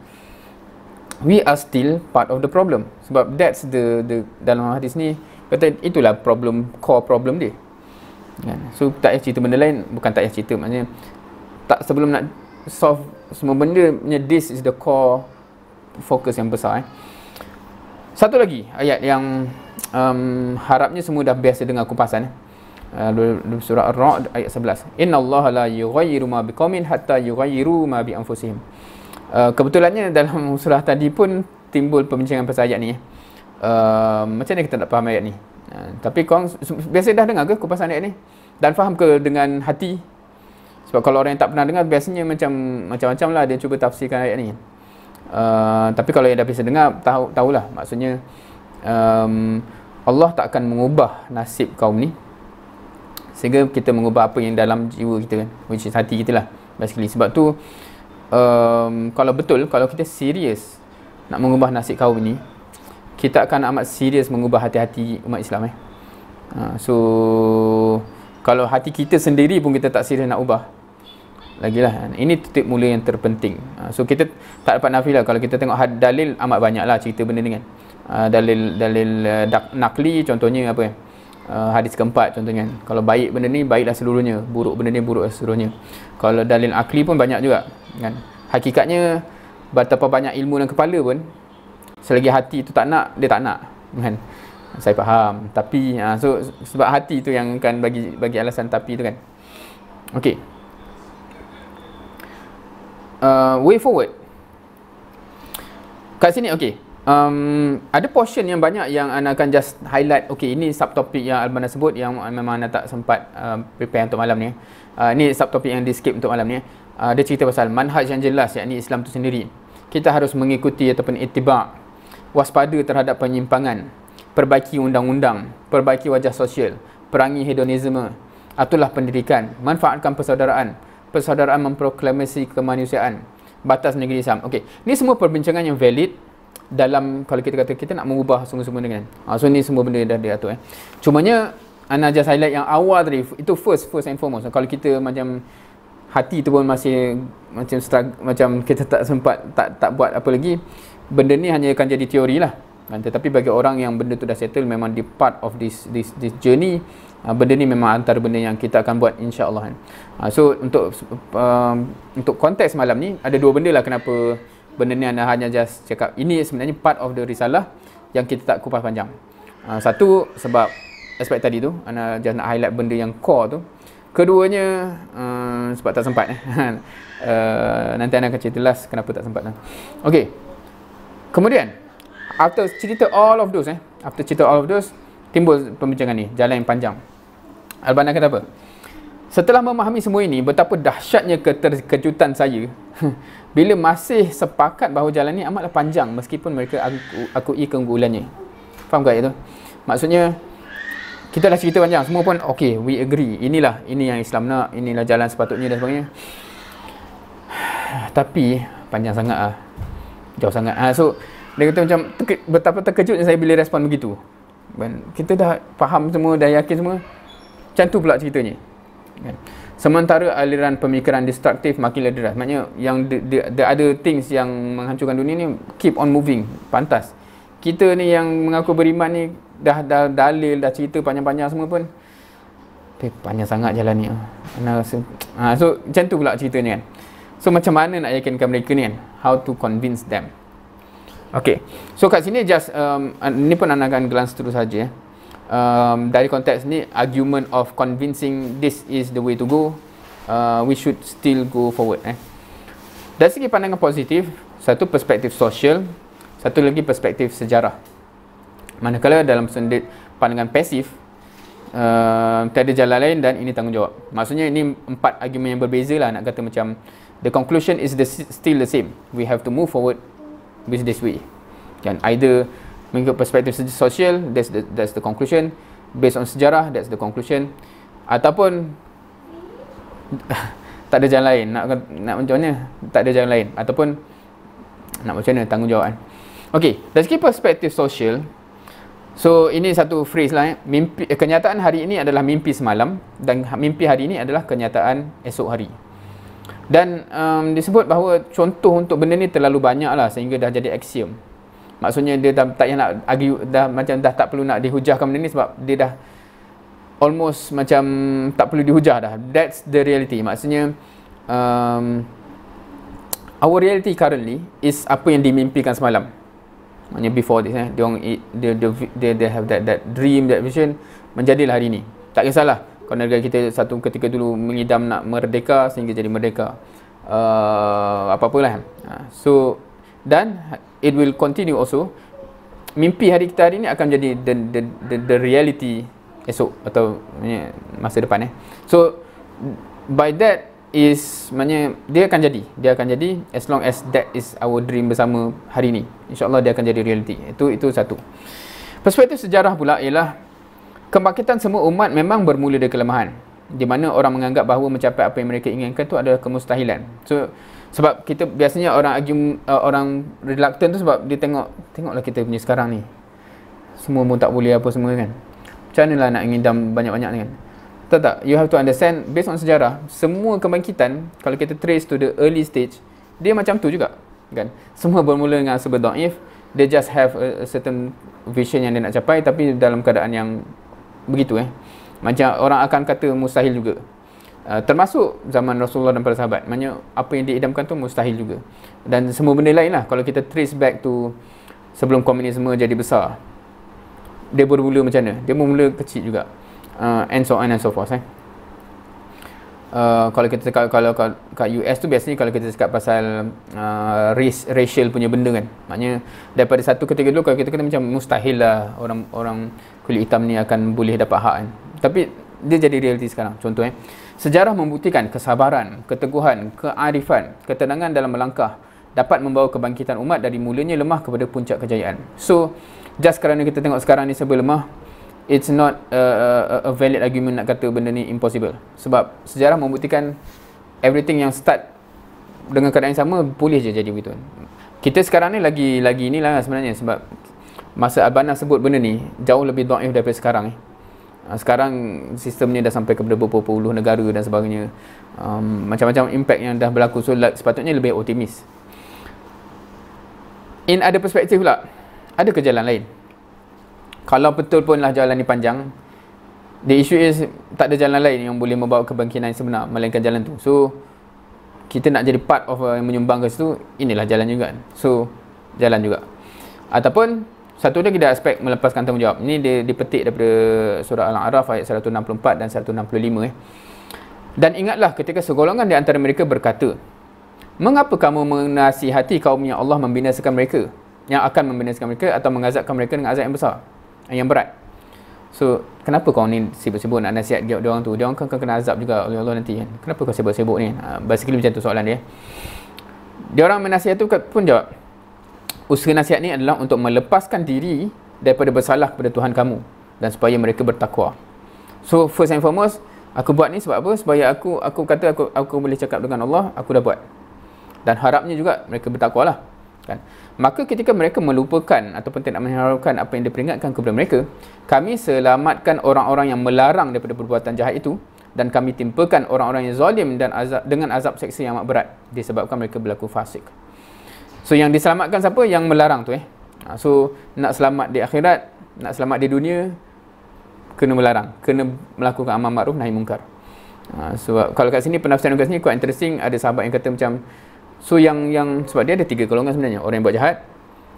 We are still part of the problem. Sebab that's the, the dalam hadis ni, kata itulah problem, core problem dia. Kan? So tak payah cerita benda lain, bukan tak payah cerita. Maksudnya, tak sebelum nak solve semua benda, this is the core focus yang besar eh. Satu lagi ayat yang um, harapnya semua dah biasa dengar kupasan. Eh? Uh, surah Ra'd ayat 11. Inna Allah la yughayyiru ma biqaumin hatta yughayyiru ma bi anfusihim. Uh, kebetulannya dalam surah tadi pun timbul pembincangan pasal ayat ni. Eh. Uh, macam mana kita nak faham ayat ni? Uh, tapi korang biasa dah dengar ke kupasan ayat ni? Dan faham ke dengan hati? Sebab kalau orang yang tak pernah dengar biasanya macam macam-macam lah dia cuba tafsirkan ayat ni. Uh, tapi kalau yang dah biasa dengar tahu tahulah maksudnya um, Allah tak akan mengubah nasib kaum ni sehingga kita mengubah apa yang dalam jiwa kita kan which is hati kita lah basically sebab tu um, kalau betul kalau kita serius nak mengubah nasib kaum ni kita akan amat serius mengubah hati-hati umat Islam eh uh, so kalau hati kita sendiri pun kita tak serius nak ubah lagilah ini titik mula yang terpenting ah, so kita tak dapat lah kalau kita tengok had dalil amat banyak lah cerita benda ni kan ah, dalil dalil eh, nakli contohnya apa ah, hadis keempat contohnya kan. kalau baik benda ni baiklah seluruhnya buruk benda ni buruk seluruhnya kalau dalil akli pun banyak juga kan hakikatnya betapa banyak ilmu dalam kepala pun selagi hati tu tak nak dia tak nak kan saya faham tapi so sebab hati tu yang akan bagi bagi alasan tapi tu kan okey uh, way forward kat sini okey um, ada portion yang banyak yang anda akan just highlight okey ini subtopik yang Alman dah sebut yang memang anda tak sempat uh, prepare untuk malam ni uh, ini subtopik yang di skip untuk malam ni uh, dia cerita pasal manhaj yang jelas yakni Islam tu sendiri kita harus mengikuti ataupun itibak waspada terhadap penyimpangan perbaiki undang-undang perbaiki wajah sosial perangi hedonisme atulah pendidikan manfaatkan persaudaraan persaudaraan memproklamasi kemanusiaan batas negeri Islam. Okey. Ni semua perbincangan yang valid dalam kalau kita kata kita nak mengubah semua-semua dengan. Ha, so ni semua benda yang dah diatur eh. Cumanya ana just highlight yang awal tadi itu first first and foremost. So, kalau kita macam hati tu pun masih macam struggle, macam kita tak sempat tak tak buat apa lagi benda ni hanya akan jadi teori lah. Kan? Tetapi bagi orang yang benda tu dah settle memang di part of this this this journey Ah, benda ni memang antara benda yang kita akan buat insya-Allah kan. Ha, so untuk um, untuk konteks malam ni ada dua benda lah kenapa benda ni anda hanya just cakap ini sebenarnya part of the risalah yang kita tak kupas panjang. Ha, satu sebab aspek tadi tu anda just nak highlight benda yang core tu. Keduanya um, sebab tak sempat uh, nanti anda akan cerita last kenapa tak sempat lah. Okay. Kemudian after cerita all of those eh after cerita all of those timbul pembincangan ni jalan yang panjang Al-Banna kata apa setelah memahami semua ini betapa dahsyatnya keterkejutan saya bila masih sepakat bahawa jalan ni amatlah panjang meskipun mereka akui keunggulannya faham ke ayat tu maksudnya kita dah cerita panjang semua pun okay we agree inilah ini yang Islam nak inilah jalan sepatutnya dan sebagainya tapi panjang sangat ah, jauh sangat ha, so dia kata macam betapa terkejutnya saya bila respon begitu kan? kita dah faham semua dah yakin semua macam tu pula ceritanya kan? sementara aliran pemikiran destruktif makin lederas maknanya yang the, the, the other things yang menghancurkan dunia ni keep on moving pantas kita ni yang mengaku beriman ni dah dah dalil dah cerita panjang-panjang semua pun eh, panjang sangat jalan ni ha, so macam tu pula ceritanya kan so macam mana nak yakinkan mereka ni kan how to convince them Okay. So kat sini just um, ni pun anakan glance terus saja. Eh. Um, dari konteks ni argument of convincing this is the way to go. Uh, we should still go forward. Eh. Dari segi pandangan positif, satu perspektif sosial, satu lagi perspektif sejarah. Manakala dalam sendit pandangan pasif, uh, um, tiada jalan lain dan ini tanggungjawab. Maksudnya ini empat argument yang berbeza lah nak kata macam the conclusion is the, still the same. We have to move forward with this way kan either mengikut perspektif sosial that's the, that's the conclusion based on sejarah that's the conclusion ataupun tak ada jalan lain nak nak macam mana tak ada jalan lain ataupun nak macam mana tanggungjawab kan okey dari segi perspektif sosial so ini satu phrase lah eh. mimpi eh, kenyataan hari ini adalah mimpi semalam dan ha- mimpi hari ini adalah kenyataan esok hari dan um, disebut bahawa contoh untuk benda ni terlalu banyak lah sehingga dah jadi axiom. Maksudnya dia dah tak nak argue, dah macam dah tak perlu nak dihujahkan benda ni sebab dia dah almost macam tak perlu dihujah dah. That's the reality. Maksudnya um, our reality currently is apa yang dimimpikan semalam. Maksudnya before this eh, they, they, they, they, have that, that dream, that vision menjadilah hari ni. Tak kisahlah. Kerana negara kita satu ketika dulu mengidam nak merdeka sehingga jadi merdeka. Uh, apa-apalah. Ha, so, dan it will continue also. Mimpi hari kita hari ini akan jadi the, the, the, the reality esok atau masa depan. Eh. So, by that is maknanya dia akan jadi dia akan jadi as long as that is our dream bersama hari ini insyaallah dia akan jadi reality itu itu satu perspektif sejarah pula ialah Kebangkitan semua umat memang bermula dari kelemahan. Di mana orang menganggap bahawa mencapai apa yang mereka inginkan itu adalah kemustahilan. So, sebab kita biasanya orang agum uh, orang reluctant tu sebab dia tengok tengoklah kita punya sekarang ni. Semua pun tak boleh apa semua kan. Macam mana lah nak ngidam banyak-banyak kan. Tak tak, you have to understand based on sejarah, semua kebangkitan kalau kita trace to the early stage, dia macam tu juga kan. Semua bermula dengan sebab if they just have a certain vision yang dia nak capai tapi dalam keadaan yang begitu eh macam orang akan kata mustahil juga uh, termasuk zaman Rasulullah dan para sahabat maknanya apa yang diidamkan tu mustahil juga dan semua benda lain lah kalau kita trace back to sebelum komunisme jadi besar dia bermula macam mana dia bermula kecil juga uh, and so on and so forth eh Uh, kalau kita cakap kalau kat, kat US tu biasanya kalau kita cakap pasal uh, race racial punya benda kan maknanya daripada satu ketika dulu kalau kita kena macam mustahil lah orang orang kulit hitam ni akan boleh dapat hak kan. Tapi dia jadi realiti sekarang. Contoh eh. Sejarah membuktikan kesabaran, keteguhan, kearifan, ketenangan dalam melangkah dapat membawa kebangkitan umat dari mulanya lemah kepada puncak kejayaan. So, just kerana kita tengok sekarang ni sebelum lemah, it's not a, a, a valid argument nak kata benda ni impossible. Sebab sejarah membuktikan everything yang start dengan keadaan yang sama boleh je jadi begitu. Kita sekarang ni lagi lagi lah sebenarnya sebab masa Abana sebut benda ni jauh lebih daif daripada sekarang ni. Eh. Ah, sekarang sistem ni dah sampai kepada beberapa puluh negara dan sebagainya. Um, macam-macam impact yang dah berlaku so sepatutnya lebih optimis. In ada perspektif pula. Ada ke jalan lain? Kalau betul pun lah jalan ni panjang, the issue is tak ada jalan lain yang boleh membawa kebangkitan sebenar melainkan jalan tu. So kita nak jadi part of uh, menyumbang ke situ, inilah jalan juga. So jalan juga. Ataupun satu lagi dah aspek melepaskan tanggungjawab. Ini dia dipetik daripada surah Al-A'raf ayat 164 dan 165 eh. Dan ingatlah ketika segolongan di antara mereka berkata, "Mengapa kamu menasihati kaum yang Allah membinasakan mereka? Yang akan membinasakan mereka atau mengazabkan mereka dengan azab yang besar?" Eh, yang berat. So, kenapa kau ni sibuk-sibuk nak nasihat dia, orang tu? Dia orang kan kena, kena azab juga oleh Allah nanti kan. Kenapa kau sibuk-sibuk ni? Ah, basically macam tu soalan dia. Dia orang menasihat tu pun jawab, usaha nasihat ni adalah untuk melepaskan diri daripada bersalah kepada Tuhan kamu dan supaya mereka bertakwa. So first and foremost, aku buat ni sebab apa? Supaya aku aku kata aku aku boleh cakap dengan Allah, aku dah buat. Dan harapnya juga mereka bertakwalah. Kan? Maka ketika mereka melupakan ataupun tidak mengharapkan apa yang diperingatkan kepada mereka, kami selamatkan orang-orang yang melarang daripada perbuatan jahat itu dan kami timpakan orang-orang yang zalim dan azab, dengan azab seksa yang amat berat disebabkan mereka berlaku fasik. So yang diselamatkan siapa? Yang melarang tu eh. Ha, so nak selamat di akhirat, nak selamat di dunia, kena melarang. Kena melakukan amal ma'ruf nahi mungkar. Ha, sebab so, kalau kat sini, penafsiran kat sini quite interesting. Ada sahabat yang kata macam, so yang yang sebab dia ada tiga golongan sebenarnya. Orang yang buat jahat,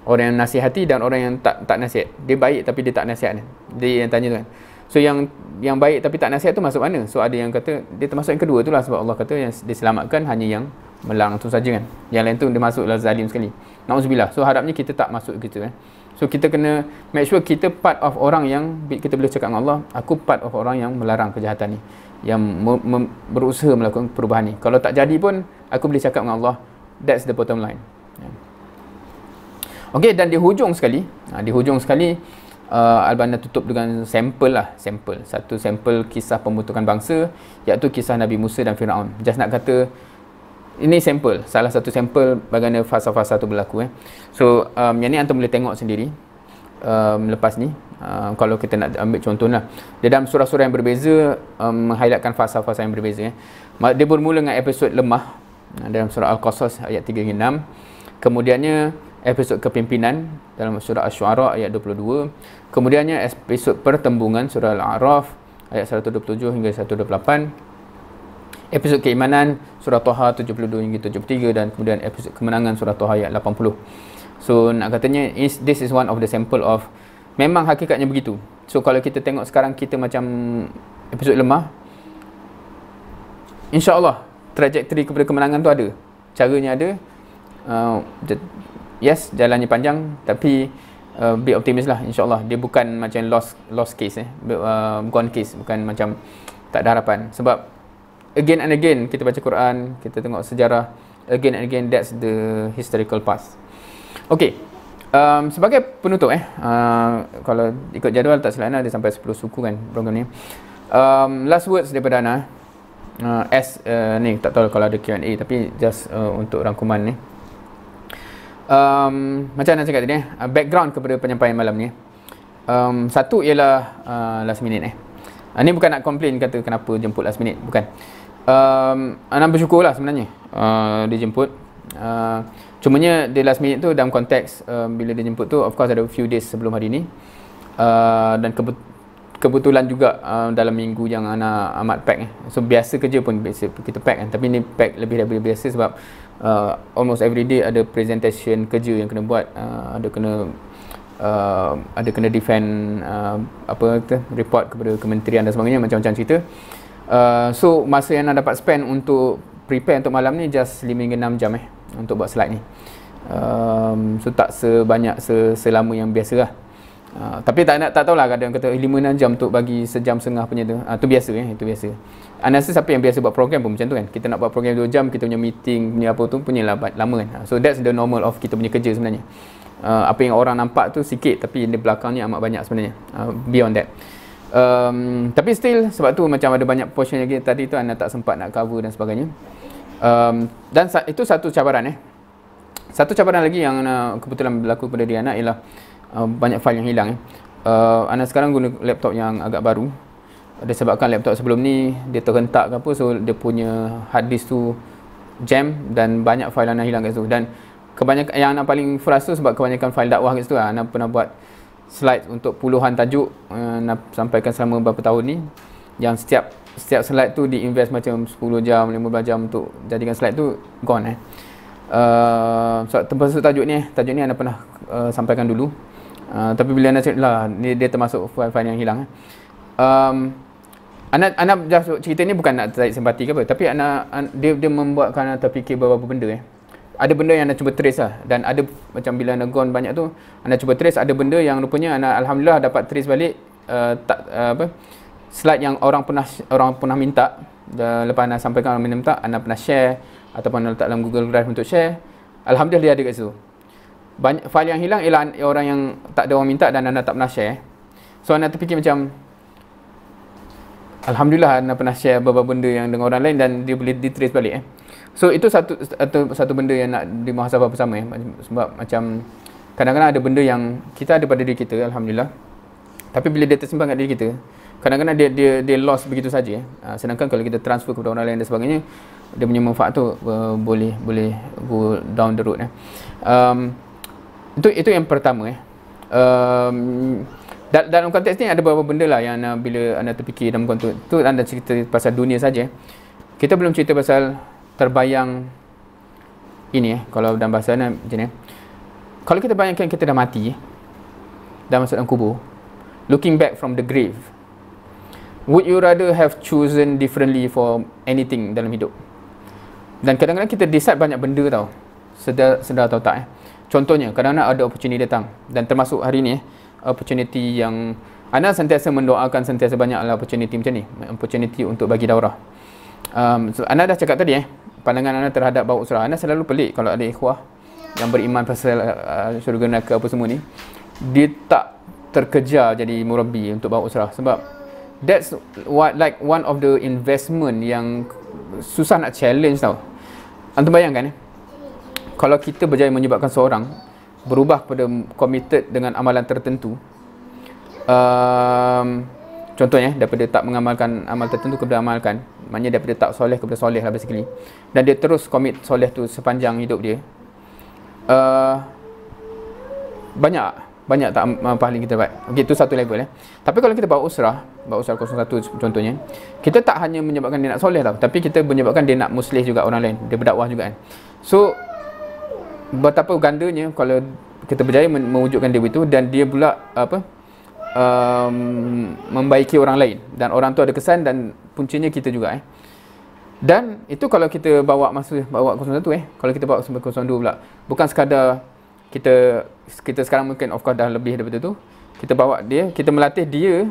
orang yang nasihati dan orang yang tak tak nasihat. Dia baik tapi dia tak nasihat. Dia yang tanya tu kan. So yang yang baik tapi tak nasihat tu masuk mana? So ada yang kata dia termasuk yang kedua tu lah sebab Allah kata yang diselamatkan hanya yang melang tu saja kan yang lain tu dia masuk lah zalim sekali na'udzubillah so harapnya kita tak masuk gitu kan eh. so kita kena make sure kita part of orang yang kita boleh cakap dengan Allah aku part of orang yang melarang kejahatan ni yang berusaha melakukan perubahan ni kalau tak jadi pun aku boleh cakap dengan Allah that's the bottom line yeah. Okay, dan di hujung sekali ha, di hujung sekali uh, Albana tutup dengan sampel lah sampel satu sampel kisah pembentukan bangsa iaitu kisah Nabi Musa dan Firaun just nak kata ini sampel salah satu sampel bagaimana fasa-fasa tu berlaku eh. So um, yang ni anda boleh tengok sendiri um, lepas ni um, kalau kita nak ambil contoh lah. Dia dalam surah-surah yang berbeza um, fasa-fasa yang berbeza eh. Dia bermula dengan episod lemah dalam surah Al-Qasas ayat 36. Kemudiannya episod kepimpinan dalam surah Asy-Syu'ara ayat 22. Kemudiannya episod pertembungan surah Al-A'raf ayat 127 hingga 128 episod keimanan surah Toha 72 hingga 73 dan kemudian episod kemenangan surah Toha ayat 80. So nak katanya is this is one of the sample of memang hakikatnya begitu. So kalau kita tengok sekarang kita macam episod lemah insya-Allah trajectory kepada kemenangan tu ada. Caranya ada. Uh, yes, jalannya panjang tapi uh, be optimis lah insyaAllah dia bukan macam lost lost case eh. uh, gone case bukan macam tak ada harapan sebab again and again kita baca Quran, kita tengok sejarah again and again that's the historical past. Okay. Um, sebagai penutup eh uh, kalau ikut jadual tak salah ada sampai 10 suku kan program ni. Um, last words daripada Ana. Uh, as uh, ni tak tahu kalau ada Q&A tapi just uh, untuk rangkuman ni. Um, macam mana cakap tadi eh, uh, background kepada penyampaian malam ni. Eh. Um, satu ialah uh, last minute eh. Uh, ni bukan nak komplain kata kenapa jemput last minute, bukan um, Anam bersyukur lah sebenarnya uh, Dia jemput uh, Cumanya the last minute tu dalam konteks uh, Bila dia jemput tu of course ada few days sebelum hari ni uh, Dan kebut- kebetulan juga uh, dalam minggu yang Ana amat pack eh. So biasa kerja pun biasa kita pack kan Tapi ni pack lebih daripada biasa sebab uh, Almost every day ada presentation kerja yang kena buat uh, Ada kena Uh, ada kena defend uh, apa kata, report kepada kementerian dan sebagainya macam-macam cerita Uh, so masa yang anda dapat spend untuk prepare untuk malam ni just lima hingga enam jam eh untuk buat slide ni um, so tak sebanyak selama yang biasa lah uh, tapi tak nak tak tahulah kadang kata 5 eh, enam jam untuk bagi sejam setengah punya tu uh, tu biasa eh itu biasa anda rasa siapa yang biasa buat program pun macam tu kan kita nak buat program dua jam kita punya meeting punya apa tu punya lama, lama kan ah, so that's the normal of kita punya kerja sebenarnya uh, apa yang orang nampak tu sikit tapi di belakang ni amat banyak sebenarnya uh, beyond that um, tapi still sebab tu macam ada banyak portion lagi tadi tu anda tak sempat nak cover dan sebagainya um, dan sa- itu satu cabaran eh satu cabaran lagi yang uh, kebetulan berlaku pada diri anak ialah uh, banyak file yang hilang eh. uh, anda sekarang guna laptop yang agak baru ada sebabkan laptop sebelum ni dia terhentak ke apa so dia punya hard disk tu jam dan banyak file anda hilang kat situ dan kebanyakan yang anak paling frust sebab kebanyakan file dakwah kat situ lah anda pernah buat slide untuk puluhan tajuk eh, nak uh, sampaikan selama beberapa tahun ni yang setiap setiap slide tu diinvest macam 10 jam 15 jam untuk jadikan slide tu gone eh uh, so, tempat tajuk ni eh. tajuk ni anda pernah uh, sampaikan dulu uh, tapi bila anda cakap lah ni, dia termasuk file-file yang hilang eh. um, anak anak cerita ni bukan nak tarik simpati ke apa tapi anak dia dia membuatkan anda terfikir beberapa benda eh ada benda yang anda cuba trace lah dan ada macam bila anda gone banyak tu anda cuba trace ada benda yang rupanya anda alhamdulillah dapat trace balik uh, tak uh, apa slide yang orang pernah orang pernah minta dan lepas anda sampaikan orang minta anda pernah share ataupun anda letak dalam Google Drive untuk share alhamdulillah dia ada kat situ banyak file yang hilang ialah orang yang tak ada orang minta dan anda tak pernah share so anda terfikir macam Alhamdulillah anda pernah share beberapa benda yang dengan orang lain dan dia boleh di trace balik eh. So itu satu satu, satu benda yang nak dimahasabah bersama ya. Sebab macam kadang-kadang ada benda yang kita ada pada diri kita alhamdulillah. Tapi bila dia tersimpan kat diri kita, kadang-kadang dia dia dia lost begitu saja ya. Sedangkan kalau kita transfer kepada orang lain dan sebagainya, dia punya manfaat tu uh, boleh boleh go down the road ya. Um, itu itu yang pertama ya. Um, dalam konteks ni ada beberapa benda lah yang anda, uh, bila anda terfikir dalam konteks tu anda cerita pasal dunia saja. Kita belum cerita pasal terbayang ini eh, kalau dalam bahasa ni macam ni. Eh. Kalau kita bayangkan kita dah mati dah masuk dalam kubur. Looking back from the grave. Would you rather have chosen differently for anything dalam hidup? Dan kadang-kadang kita decide banyak benda tau. Sedar, sedar atau tak eh. Contohnya, kadang-kadang ada opportunity datang. Dan termasuk hari ni, eh, opportunity yang... Anda sentiasa mendoakan sentiasa banyaklah opportunity macam ni. Opportunity untuk bagi daurah. Um, so, anda dah cakap tadi eh, pandangan anda terhadap bau usrah anda selalu pelik kalau ada ikhwah yang beriman pasal uh, syurga neraka apa semua ni dia tak terkejar jadi murabi untuk bau usrah. sebab that's what like one of the investment yang susah nak challenge tau anda bayangkan eh? kalau kita berjaya menyebabkan seorang berubah pada committed dengan amalan tertentu um, contohnya daripada tak mengamalkan amal tertentu kepada amalkan maknanya daripada tak soleh kepada soleh lah basically dan dia terus komit soleh tu sepanjang hidup dia uh, banyak banyak tak uh, um, pahala kita buat okey tu satu level eh tapi kalau kita bawa usrah bawa usrah 01 contohnya kita tak hanya menyebabkan dia nak soleh tau tapi kita menyebabkan dia nak muslih juga orang lain dia berdakwah juga kan so betapa gandanya kalau kita berjaya mewujudkan dia itu dan dia pula apa um, membaiki orang lain dan orang tu ada kesan dan puncanya kita juga eh. Dan itu kalau kita bawa masuk bawa 01 eh. Kalau kita bawa sampai 02 pula. Bukan sekadar kita kita sekarang mungkin of course dah lebih daripada tu. Kita bawa dia, kita melatih dia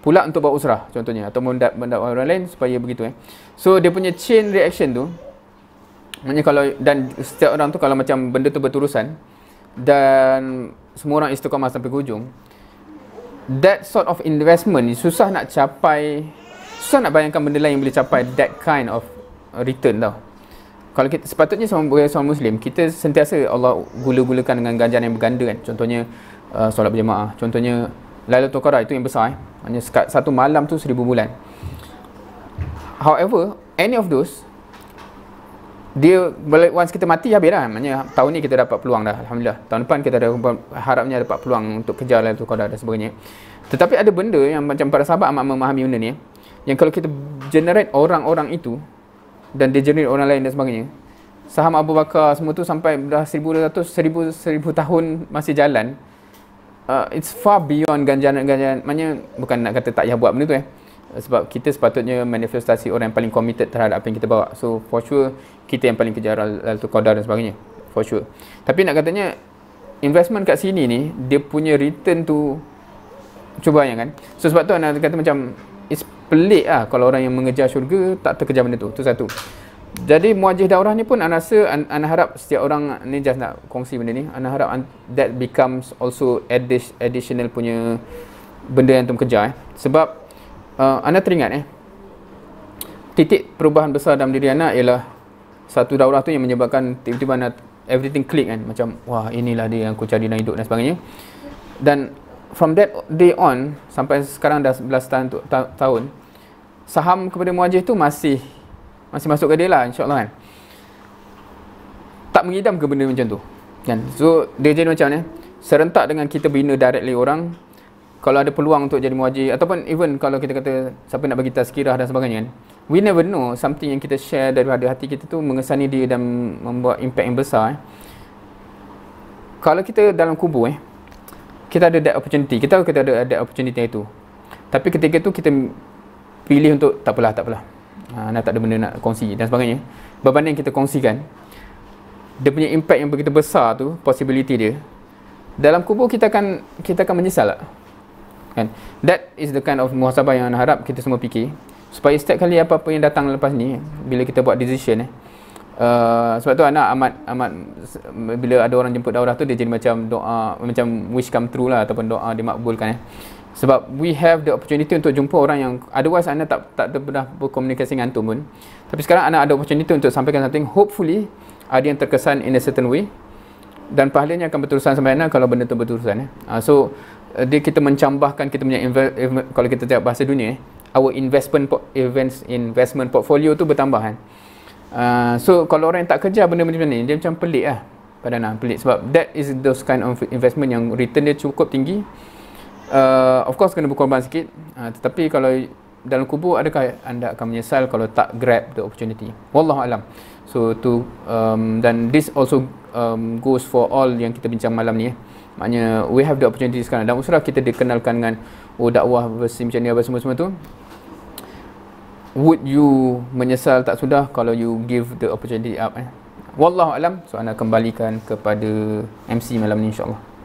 pula untuk bawa usrah contohnya atau mendak mendak orang lain supaya begitu eh. So dia punya chain reaction tu maknanya kalau dan setiap orang tu kalau macam benda tu berterusan dan semua orang istiqamah sampai ke hujung that sort of investment susah nak capai susah nak bayangkan benda lain yang boleh capai that kind of uh, return tau kalau kita sepatutnya sebagai seorang muslim kita sentiasa Allah gula-gulakan dengan ganjaran yang berganda kan contohnya uh, solat berjemaah contohnya Lailatul Qadar itu yang besar eh hanya satu malam tu seribu bulan however any of those dia once kita mati habis dah maknanya tahun ni kita dapat peluang dah alhamdulillah tahun depan kita ada harapnya dapat peluang untuk kejar Lailatul Qadar dan sebagainya tetapi ada benda yang macam para sahabat amat memahami benda ni eh. Yang kalau kita generate orang-orang itu Dan dia generate orang lain dan sebagainya Saham Abu Bakar semua tu sampai dah 1,200, 1,000, 1,000 tahun masih jalan uh, It's far beyond ganjaran-ganjaran Maksudnya bukan nak kata tak payah buat benda tu eh uh, sebab kita sepatutnya manifestasi orang yang paling committed terhadap apa yang kita bawa So for sure kita yang paling kejar Lalu Qadar dan sebagainya For sure Tapi nak katanya Investment kat sini ni Dia punya return tu Cuba bayangkan So sebab tu anak kata macam it's pelik lah kalau orang yang mengejar syurga tak terkejar benda tu. Tu satu. Jadi muajih daurah ni pun anda rasa anda harap setiap orang ni just nak kongsi benda ni. Anda harap an, that becomes also addis, additional punya benda yang tum kejar eh. Sebab uh, anda teringat eh titik perubahan besar dalam diri anak ialah satu daurah tu yang menyebabkan tiba-tiba anda everything click kan macam wah inilah dia yang aku cari dalam hidup dan sebagainya. Dan from that day on sampai sekarang dah 11 tahun, ta- tahun saham kepada muajir tu masih masih masuk ke dia lah insyaAllah kan tak mengidam ke benda macam tu kan so dia jadi macam ni serentak dengan kita bina directly orang kalau ada peluang untuk jadi muajir ataupun even kalau kita kata siapa nak bagi tazkirah dan sebagainya kan we never know something yang kita share daripada hati kita tu mengesani dia dan membuat impact yang besar eh. kalau kita dalam kubur eh kita ada that opportunity kita kita ada that opportunity itu tapi ketika itu kita pilih untuk tak apalah tak apalah ha, tak ada benda nak kongsi dan sebagainya berbanding kita kongsikan dia punya impact yang begitu besar tu possibility dia dalam kubur kita akan kita akan menyesal lah. kan that is the kind of muhasabah yang harap kita semua fikir supaya setiap kali apa-apa yang datang lepas ni bila kita buat decision eh, Uh, sebab tu anak amat amat bila ada orang jemput daurah tu dia jadi macam doa macam wish come true lah ataupun doa dimakbulkan eh. Sebab we have the opportunity untuk jumpa orang yang otherwise anak tak tak pernah berkomunikasi dengan tu pun. Tapi sekarang anak ada opportunity untuk sampaikan something hopefully ada yang terkesan in a certain way dan pahalanya akan berterusan sampai anak kalau benda tu berterusan eh. Uh, so eh, dia kita mencambahkan kita punya inve- kalau kita cakap bahasa dunia eh, our investment po- events investment portfolio tu bertambah kan. Eh. Ah, so kalau orang yang tak kerja benda macam ni dia macam pelik lah pada nak lah, pelik sebab that is those kind of investment yang return dia cukup tinggi uh, of course kena berkorban sikit uh, tetapi kalau dalam kubur adakah anda akan menyesal kalau tak grab the opportunity wallahu alam so to um, dan this also um, goes for all yang kita bincang malam ni eh. maknanya we have the opportunity sekarang dan usrah kita dikenalkan dengan oh dakwah versi macam ni apa semua-semua tu would you menyesal tak sudah kalau you give the opportunity up eh? Wallahu So anda kembalikan kepada MC malam ni insyaallah.